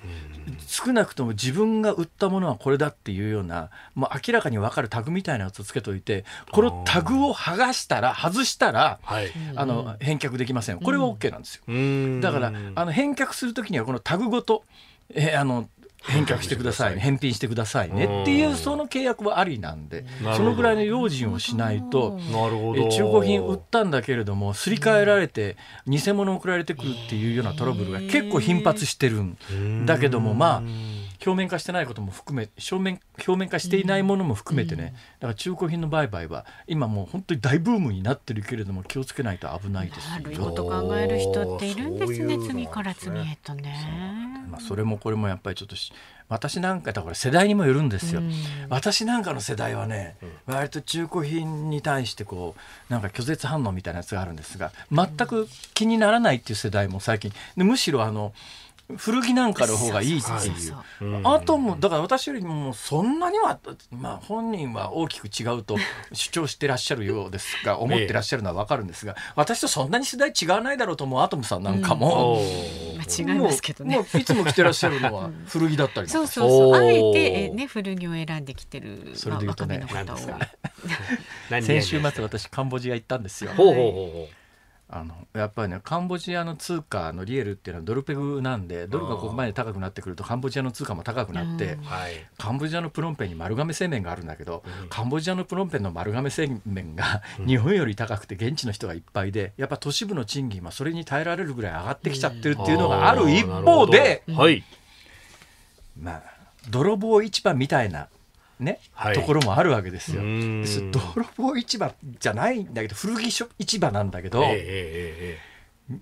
少なくとも自分が売ったものはこれだっていうようなもう明らかに分かるタグみたいなやつをつけといてこのタグを剥がしたら外したら、はい、あの返却できませんこれは OK なんですよ。だからあの返却する時にはこのタグごとえあの返却してください、返品してくださいねっていうその契約はありなんで、そのぐらいの用心をしないと、中古品売ったんだけれども、すり替えられて、偽物送られてくるっていうようなトラブルが結構頻発してるんだけども、まあ。表面化してないことも含め正面表面化していないものも含めてね、だから中古品の売買は今もう本当に大ブームになってるけれども気をつけないと危ないですよ悪いこと考える人っているんですね、ね、次から次へとねまあ、それもこれもやっぱりちょっと私なんかだから世代にもよるんですよ、うん、私なんかの世代はね、割と中古品に対してこうなんか拒絶反応みたいなやつがあるんですが全く気にならないっていう世代も最近でむしろあの古着なんかの方がいいっていうあともだから私よりもそんなには、まあ、本人は大きく違うと主張してらっしゃるようですが思ってらっしゃるのは分かるんですが私とそんなに世代違わないだろうと思うアトムさんなんかも。うんあ、違いますけどねいつも着てらっしゃるのは古着だったりそうそうそうあえて、ね、古着を選んできてる、若めの方を [LAUGHS] 先週末私カンボジア行ったんですよ。ほうほうほうほうあのやっぱりねカンボジアの通貨のリエルっていうのはドルペグなんでドルがここまで高くなってくるとカンボジアの通貨も高くなって、うん、カンボジアのプロンペンに丸亀製麺があるんだけど、うん、カンボジアのプロンペンの丸亀製麺が日本より高くて現地の人がいっぱいでやっぱ都市部の賃金はそれに耐えられるぐらい上がってきちゃってるっていうのがある一方で、はい、まあ泥棒市場みたいなね、はい、ところもあるわけですよ。泥棒市場じゃないんだけど古着市場なんだけど、えーえ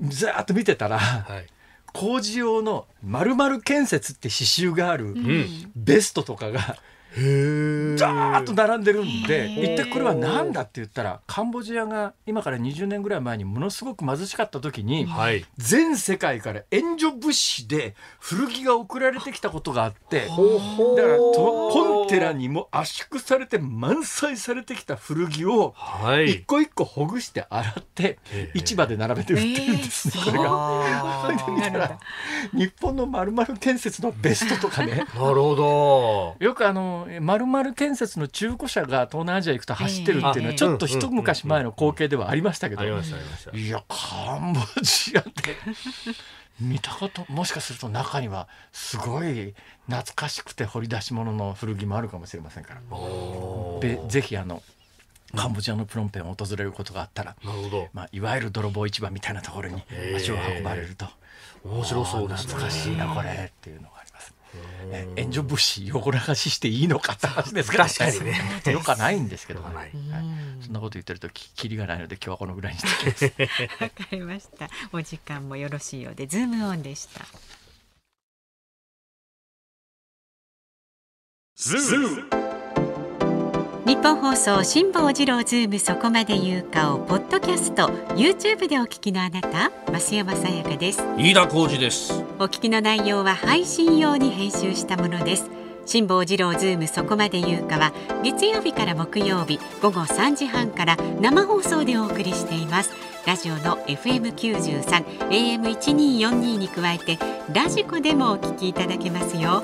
ー、ずっと見てたら、はい、工事用の「まる建設」って刺繍があるベストとかが、うんダーッと並んでるんで一体これは何だって言ったらカンボジアが今から20年ぐらい前にものすごく貧しかった時に、はい、全世界から援助物資で古着が送られてきたことがあってだからコンテナにも圧縮されて満載されてきた古着を一個一個ほぐして洗って市場で並べて売ってるんですね、これが。日本のまる建設のベストとかね。なるほどよくあのの丸々建設の中古車が東南アジア行くと走ってるっていうのはちょっと一昔前の光景ではありましたけど、いやカンボジアって、見たこともしかすると中にはすごい懐かしくて掘り出し物の古着もあるかもしれませんからぜひあのカンボジアのプロンペンを訪れることがあったらまあ、いわゆる泥棒市場みたいなところに足を運ばれると面白そうです、ね、懐かしいなこれっていうのが。援助物資汚らかししていいのかって話ですから確かにねよ [LAUGHS] くはないんですけど、ねはい、そんなこと言ってるとききりがないので今日はこのぐらいにしてきますわかりましたお時間もよろしいようでズームオンでしたズーム日本放送辛坊治郎ズームそこまで言うかをポッドキャスト YouTube でお聞きのあなた増山さやかです飯田浩二ですお聞きの内容は配信用に編集したものです辛坊治郎ズームそこまで言うかは月曜日から木曜日午後三時半から生放送でお送りしていますラジオの FM93 AM1242 に加えてラジコでもお聞きいただけますよ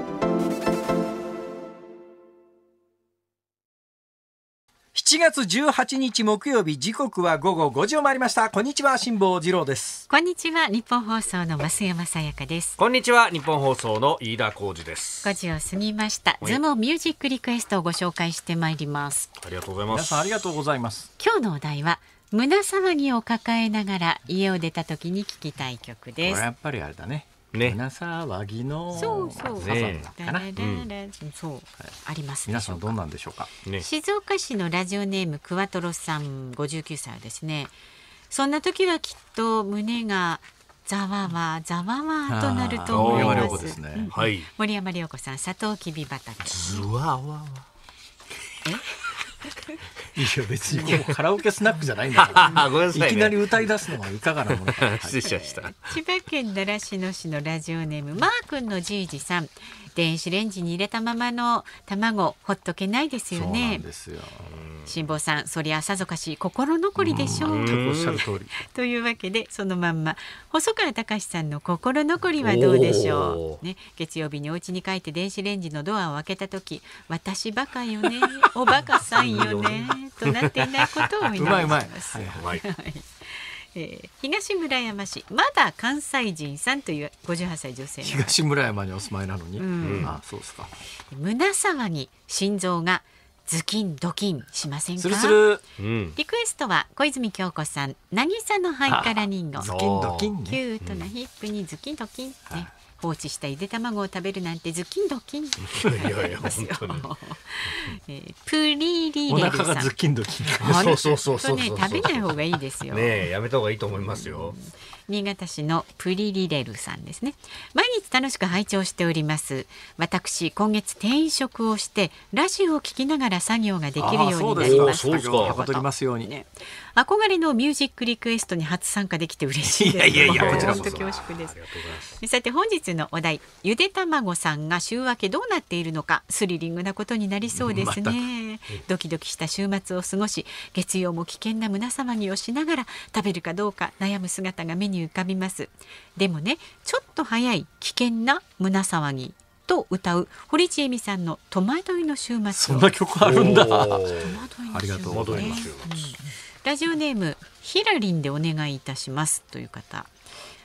7月18日木曜日時刻は午後5時を回りましたこんにちは辛坊治郎ですこんにちは日本放送の増山さやかですこんにちは日本放送の飯田浩二です5時を過ぎましたズームミュージックリクエストをご紹介してまいりますありがとうございます皆さんありがとうございます今日のお題は胸騒ぎを抱えながら家を出た時に聞きたい曲ですこれやっぱりあれだねね。皆さん和木の。そうそう。ね、かな。そう。あります皆さんどうなんでしょうか。静岡市のラジオネームクワトロさん、五十九歳ですね。そんな時はきっと胸がざわわざわわとなると思います。森山良子さん、砂糖きび畑。ずわわ。え。いや別にカラオケスナックじゃないんだから [LAUGHS] い、ね,、きなり歌い出すのはいかがなものか、千葉県習志野市のラジオネームマー君のじいじさん電子レンジに入れたままの卵ほっとけないですよね辛坊さんそりゃさぞかし心残りでしょうというわけでそのまんま細川隆さんの心残りはどうでしょうね月曜日にお家に帰って電子レンジのドアを開けた時私バカよね [LAUGHS] おバカさんよねとなっていないことを祈りますうまい、はいはいえー、東村山市まだ関西人さんという五十八歳女性東村山にお住まいなのに、うん、あそうですか胸騒ぎ心臓がズキンドキンしませんかリクエストは小泉今日子さん渚のハイカラ人形キンン、ドキキュートなヒップにズキンドキンね、放置したゆで卵を食べるなんてズッキンドキンいやいや本当に、[LAUGHS] えー、プリリレルさんズッキンドキンそうそうそうそうね食べない方がいいですよねやめた方がいいと思いますよ、新潟市のプリリレルさんですね毎日楽しく拝聴しております私今月転職をしてラジオを聞きながら作業ができるようになりましたそうですか、ね、憧れのミュージックリクエストに初参加できて嬉しいですいやいやいやこちらこそ恐縮ですさて本日のお題ゆで卵さんが週明けどうなっているのかスリリングなことになりそうですね、ドキドキした週末を過ごし月曜も危険な胸騒ぎをしながら食べるかどうか悩む姿が目に浮かびますでもねちょっと早い危険な胸騒ぎと歌う堀ちえみさんの戸惑いの週末そんな曲あるんだ戸惑いの週末、ね、ありがとうございます、ラジオネームひらりんでお願いいたしますという方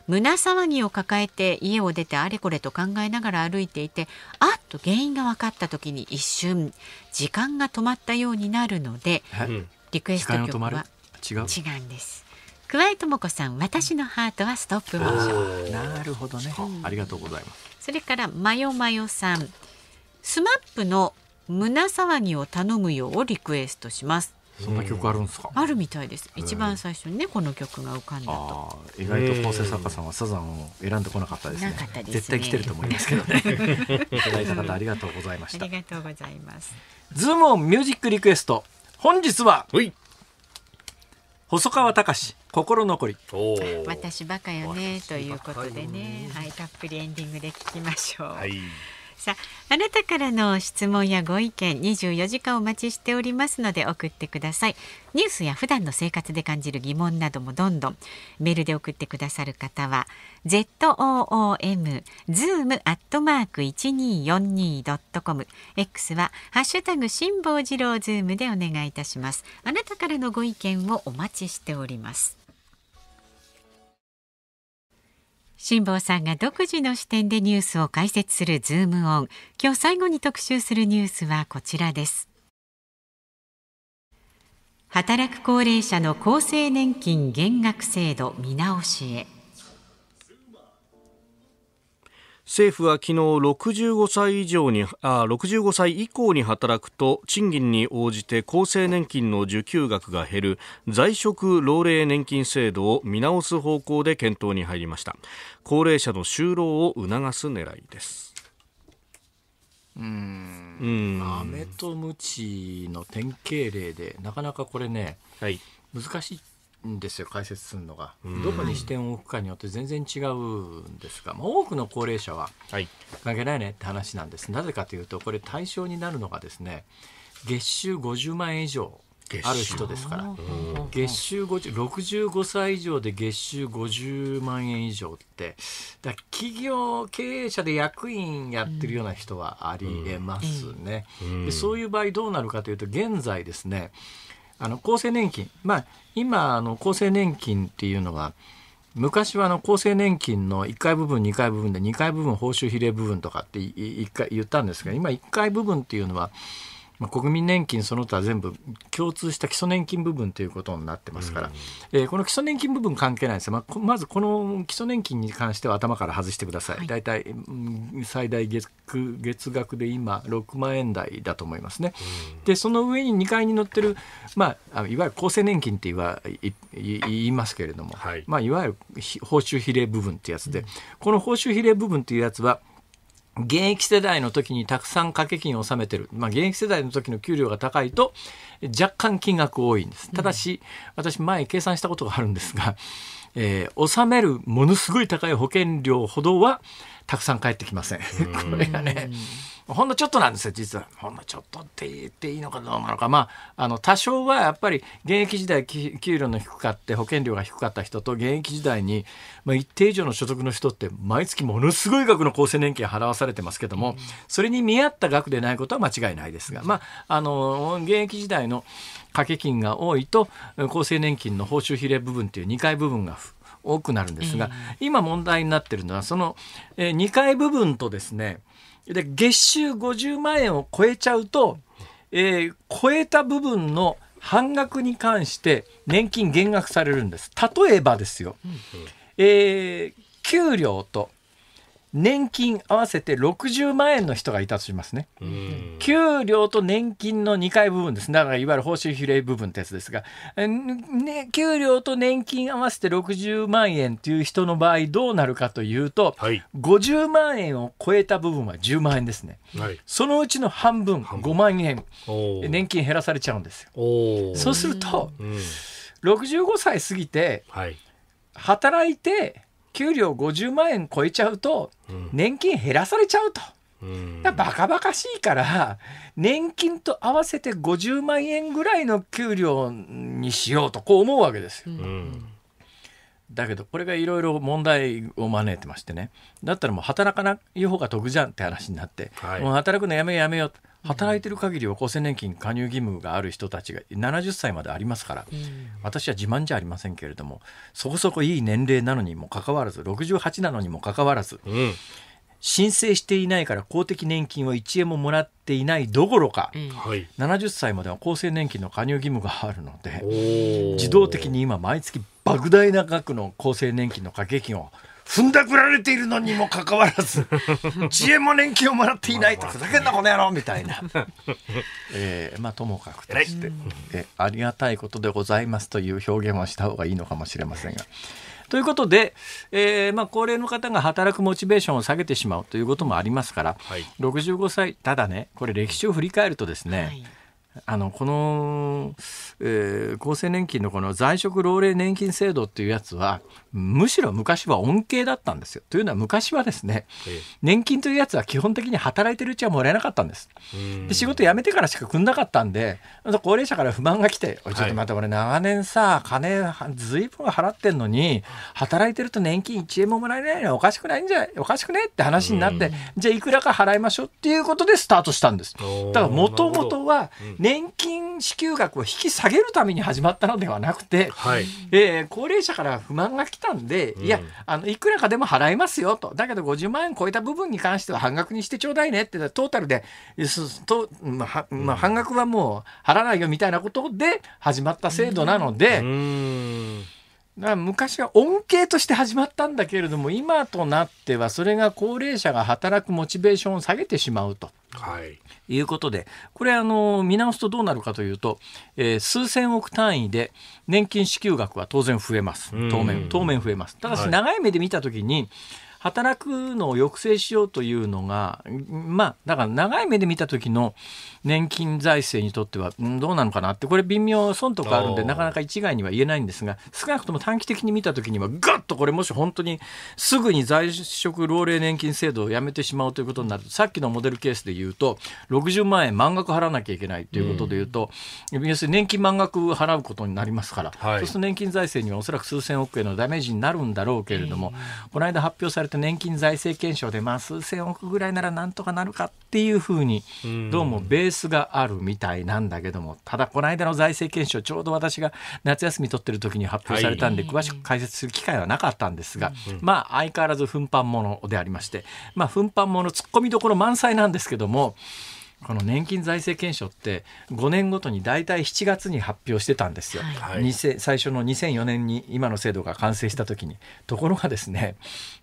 胸騒ぎを抱えて家を出てあれこれと考えながら歩いていてあっと原因が分かった時に一瞬時間が止まったようになるのでリクエスト曲は違うんです桑井智子さん私のハートはストップモーションなるほどね、ありがとうございますそれからまよまよさんスマップの胸騒ぎを頼むようリクエストしますそんな曲あるんですか。あるみたいです。一番最初にね、この曲が浮かんだと。意外と構成作家さんはサザンを選んでこなかったですね。すね絶対来てると思いますけどね。いただいた方ありがとうございました。ありがとうございます。ズームオンミュージックリクエスト。本日は。細川隆心残り私バカよねということでねはいたっぷりエンディングで聞きましょう、はいさああなたからの質問やご意見24時間お待ちしておりますので送ってくださいニュースや普段の生活で感じる疑問などもどんどんメールで送ってくださる方は ZOOM zoom アットマーク一二四二ドットコム X はハッシュタグ辛坊治郎ズームでお願いいたしますあなたからのご意見をお待ちしております辛坊さんが独自の視点でニュースを解説するズームオン。今日最後に特集するニュースはこちらです。働く高齢者の厚生年金減額制度見直しへ。政府は昨日65歳以上にあ65歳以降に働くと賃金に応じて厚生年金の受給額が減る在職老齢年金制度を見直す方向で検討に入りました高齢者の就労を促す狙いですうん飴とムチの典型例でなかなかこれね、はい、難しいんですよ解説するのが、どこに視点を置くかによって全然違うんですが、まあ、多くの高齢者は関係ないねって話なんです、なぜかというとこれ対象になるのがですね月収50万円以上ある人ですから月収65歳以上で月収50万円以上ってだ企業経営者で役員やってるような人はありえますね、うんうん、でそういう場合どうなるかというと現在ですねあの厚生年金、まあ、今あの厚生年金っていうのは昔はあの厚生年金の1階部分2階部分で2階部分報酬比例部分とかって1回言ったんですが今1階部分っていうのはまあ、国民年金その他全部共通した基礎年金部分ということになってますから、うん、えー、この基礎年金部分関係ないんですまあ、まずこの基礎年金に関しては頭から外してください、はい、大体、うん、最大月月額で今6万円台だと思いますね、うん、でその上に2階に載ってる、まあ、いわゆる厚生年金って言わい言いますけれども、はいまあ、いわゆる報酬比例部分ってやつで、この報酬比例部分っていうやつは現役世代の時にたくさん掛け金を納めてる。まあ、現役世代の時の給料が高いと、若干金額多いんです。ただし、私前計算したことがあるんですが、えー、納めるものすごい高い保険料ほどは、たくさん帰ってきません [LAUGHS] これがねほんのちょっとなんですよ実はほんのちょっとって言っていいのかどうなのかまああの多少はやっぱり現役時代給料の低かって保険料が低かった人と現役時代に、まあ、一定以上の所得の人って毎月ものすごい額の厚生年金払わされてますけどもそれに見合った額でないことは間違いないですがまああの現役時代の掛け金が多いと厚生年金の報酬比例部分っていう2回部分が増多くなるんですが、今問題になってるのはその、えー、2階部分とですねで月収50万円を超えちゃうと、えー、超えた部分の半額に関して年金減額されるんです。例えばですよ、えー、給料と年金合わせて60万円の人がいたとしますね、給料と年金の2回部分ですだからいわゆる報酬比例部分ってやつですが、ね、給料と年金合わせて60万円という人の場合どうなるかというと、はい、50万円を超えた部分は10万円ですね、はい、そのうちの半分5万円年金減らされちゃうんですよそうすると、うん、65歳過ぎて、はい、働いて給料50万円超えちゃうと、年金減らされちゃうと。だバカバカしいから年金と合わせて50万円ぐらいの給料にしようとこう思うわけですよ。だけどこれがいろいろ問題を招いてましてねだったらもう働かない方が得じゃんって話になって、はい、もう働くのやめようやめよう働いてる限りは厚生年金加入義務がある人たちが70歳までありますから、私は自慢じゃありませんけれどもそこそこいい年齢なのにもかかわらず68なのにもかかわらず、申請していないから公的年金を1円ももらっていないどころか、うん、70歳までは厚生年金の加入義務があるので自動的に今毎月莫大な額の厚生年金の掛け金を踏んだくられているのにもかかわらず [LAUGHS] 知恵も年金をもらっていないとふざけんなこの野郎みたいな、[LAUGHS] えー、まあともかくとしてえありがたいことでございますという表現をした方がいいのかもしれませんが。ということで、えーまあ、高齢の方が働くモチベーションを下げてしまうということもありますから、はい、65歳ただねこれ歴史を振り返るとですね、はいあのこの、えー、厚生年金のこの在職老齢年金制度っていうやつはむしろ昔は恩恵だったんですよ。というのは昔はですね、年金というやつは基本的に働いてるうちはもらえなかったんです。で仕事辞めてからしか組んなかったんで、高齢者から不満が来て、ちょっと待って、俺長年さ、金ずいぶん払ってんのに、働いてると年金1円ももらえないのおかしくないんじゃないおかしくねって話になって、じゃあいくらか払いましょうっていうことでスタートしたんです。だからもともとは年金支給額を引き下げるために始まったのではなくて、はい、えー、高齢者から不満が来たしたんで、うん、いやあのいくらかでも払いますよとだけど50万円超えた部分に関しては半額にしてちょうだいねってトータルでと、まあまあ、半額はもう払わないよみたいなことで始まった制度なので。うん昔は恩恵として始まったんだけれども今となってはそれが高齢者が働くモチベーションを下げてしまうと、はい、いうことでこれあの見直すとどうなるかというと、えー、数千億単位で年金支給額は当然増えます当面当面増えますただし長い目で見た時に、はい働くのを抑制しようというのが、まあ、だから長い目で見た時の年金財政にとっては、どうなのかなって、これ微妙、損とかあるんで、なかなか一概には言えないんですが、少なくとも短期的に見た時には、ぐっとこれもし本当にすぐに在職老齢年金制度をやめてしまうということになると、さっきのモデルケースで言うと、60万円満額払わなきゃいけないということで言うと、うん、要するに年金満額払うことになりますから、はい、そうすると年金財政にはおそらく数千億円のダメージになるんだろうけれども、この間発表され年金財政検証でまあ数千億ぐらいならなんとかなるかっていうふうにどうもベースがあるみたいなんだけどもただこの間の財政検証ちょうど私が夏休み取ってる時に発表されたんで詳しく解説する機会はなかったんですがまあ相変わらず奮発のでありましてまあ奮発のツッコミどころ満載なんですけども。この年金財政検証って5年ごとに大体7月に発表してたんですよ、はい、最初の2004年に今の制度が完成した時にところがですね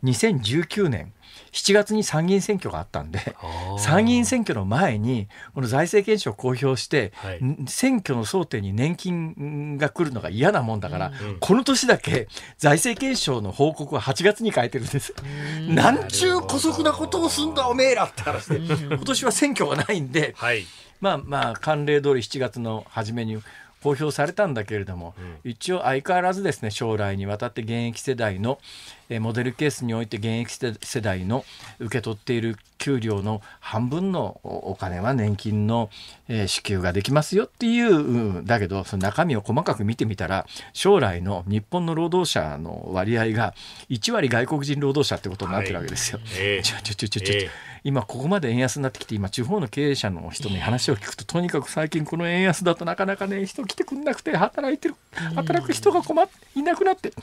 2019年7月に参議院選挙があったんで参議院選挙の前にこの財政検証を公表して、はい、選挙の争点に年金が来るのが嫌なもんだから、うんうん、この年だけ財政検証の報告は8月に変えてるんです。[LAUGHS] なんちゅう姑息なことをすんだおめえらって話で今年は選挙がないんで、はい、まあまあ慣例通り7月の初めに公表されたんだけれども、うん、一応相変わらずですね将来にわたって現役世代の、えモデルケースにおいて現役世代の受け取っている給料の半分のお金は年金の、え支給ができますよっていう、うん、だけどその中身を細かく見てみたら将来の日本の労働者の割合が1割外国人労働者ってことになってるわけですよ。今ここまで円安になってきて今地方の経営者の人に話を聞くととにかく最近この円安だとなかなかね人来てくんなくて働いてる働く人が困っていなくなって。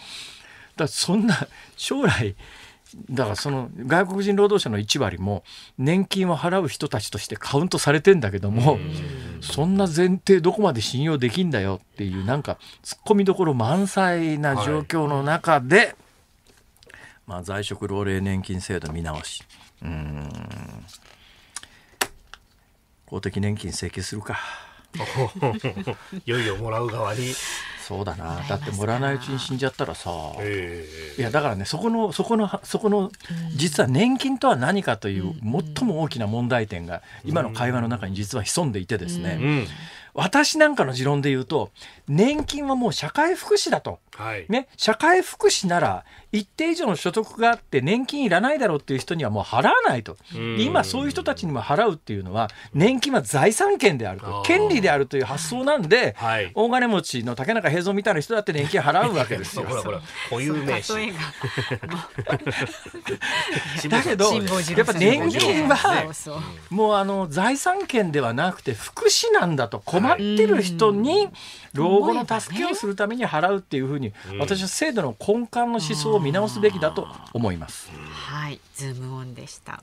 だそんな将来だからその外国人労働者の1割も年金を払う人たちとしてカウントされてんだけどもそんな前提どこまで信用できんだよっていうなんかツッコみどころ満載な状況の中で、まあ、在職老齢年金制度見直しうん公的年金請求するか。[LAUGHS] いよいよもらう側にそうだなだってもらわないうちに死んじゃったらさ、えー、いやだからねそこのそこのそこの実は年金とは何かという最も大きな問題点が今の会話の中に実は潜んでいてですね、うんうん私なんかの持論で言うと年金はもう社会福祉だと、はい、ね、社会福祉なら一定以上の所得があって年金いらないだろうっていう人にはもう払わないと今そういう人たちにも払うっていうのは年金は財産権であると権利であるという発想なんで、はい、大金持ちの竹中平蔵みたいな人だって年金払うわけですよ。[LAUGHS] ほらほら固有名詞 [LAUGHS] だけどやっぱ年金はもうあの財産権ではなくて福祉なんだと困ってる人に老後の助けをするために払うっていうふうに私は制度の根幹の思想を見直すべきだと思います。はい、ズームオンでした。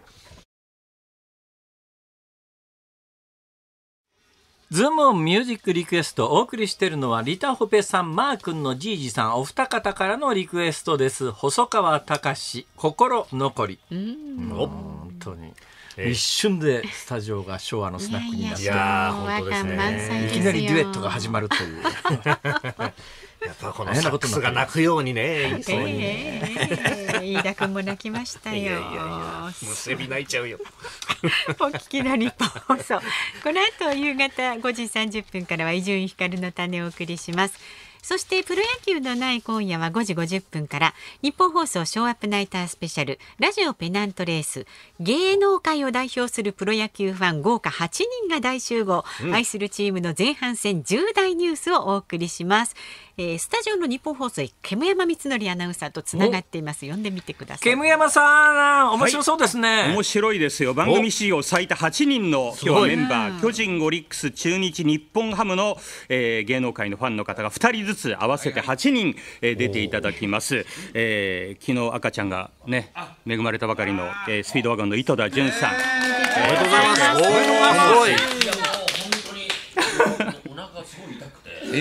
ズームオンミュージックリクエストお送りしているのはリタホペさん、マー君のじいじさん、お二方からのリクエストです。細川隆心残り。本当に。一瞬でスタジオが昭和のスナックになって、いや本当ですね。いきなりデュエットが始まるという。[LAUGHS] やっぱこのサックスが泣くようにね、そうにね。飯田君も泣きましたよ。いむせび泣いちゃうよ。お聞きの日本放送。この後夕方5時30分からは伊集院光の種をお送りします。そしてプロ野球のない今夜は5時50分から日本放送ショーアップナイタースペシャルラジオペナントレース芸能界を代表するプロ野球ファン豪華8人が大集合、うん、愛するチームの前半戦重大ニュースをお送りしますえー、スタジオの日本放送煙山光則アナウンサーとつながっています呼んでみてください煙山さん面白そうですね、はい、面白いですよ番組史上最多8人の今日メンバー巨人オリックス中日日本ハムの、えー、芸能界のファンの方が2人ずつ合わせて8人、えー、出ていただきます、えー、昨日赤ちゃんがね恵まれたばかりの、えー、スピードワゴンの井戸田潤さん、えー、おめでとうございます。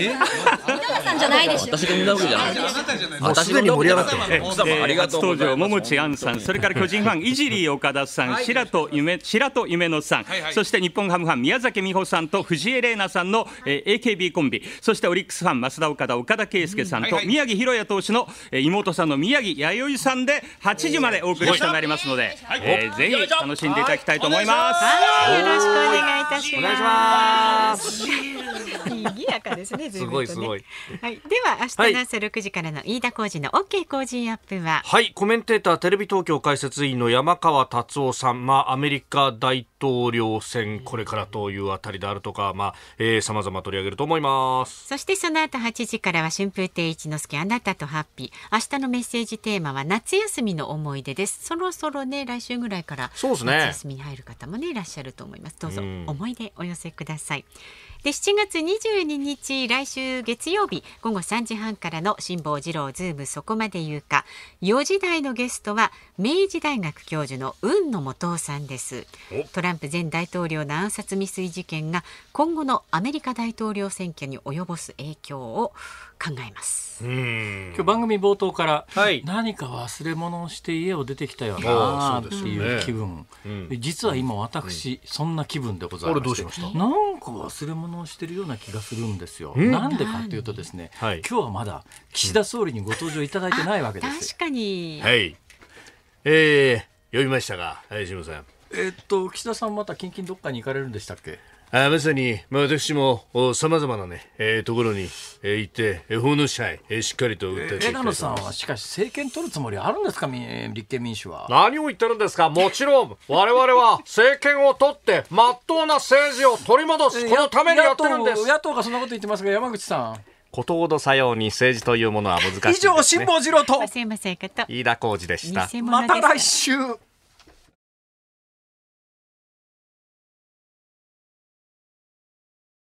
え稲田さんじゃないでしょ私が産んわけじゃないあでに盛り上がってる奥様ありがとうございます登場桃地杏さんそれから巨人ファンいじり岡田さん白戸夢白戸夢野さんそして日本ハムファン宮崎美穂さんと藤江玲奈さんのえー、AKB コンビそしてオリックスファン増田岡田岡田圭佑さんと宮城弘也投手の妹さんの宮城弥生さんで8時までお送りしてまいりますのでえぜひ楽しんでいただきたいと思いますはい、よろしくお願いいたします賑やかですねすごいすごい。はいでは明日の朝6時からの飯田浩司の OK 工事アップははいコメンテーターテレビ東京解説員の山川達夫さんまあアメリカ大統領選これからというあたりであるとかまあさまざま取り上げると思いますそしてその後8時からは春風亭一之輔あなたとハッピー明日のメッセージテーマは夏休みの思い出ですそろそろね来週ぐらいから夏休みに入る方もねいらっしゃると思いますどうぞ思い出お寄せください、うんで7月22日来週月曜日午後3時半からの辛坊治郎ズームそこまで言うか4時台のゲストは明治大学教授の雲野元夫さんですトランプ前大統領の暗殺未遂事件が今後のアメリカ大統領選挙に及ぼす影響を考えます今日番組冒頭から、はい、何か忘れ物をして家を出てきたよなあっていう気分、ねうん、実は今私、そんな気分でございましてなんか忘れ物をしてるような気がするんですよ、うん、なんでかっていうとですね、今日はまだ岸田総理にご登場いただいてないわけです確かにはいえー、呼びましたが、はい、ジムさんえっと岸田さんまた近々どっかに行かれるんでしたっけあまさに、まあ、私もさまざまなね、えー、ところに、えー、行って、えー、法の支配、えー、しっかりと訴えていきたい枝野さんはしかし政権取るつもりあるんですか、立憲民主は。何を言ってるんですか、もちろんわれわれは政権を取って、まっとうな政治を取り戻す、このためにやってるんです野。野党がそんなこと言ってますが、山口さん。ことほど作用に政治というものは難しい、ね、以上辛坊治郎と飯田浩二でしたまた来週。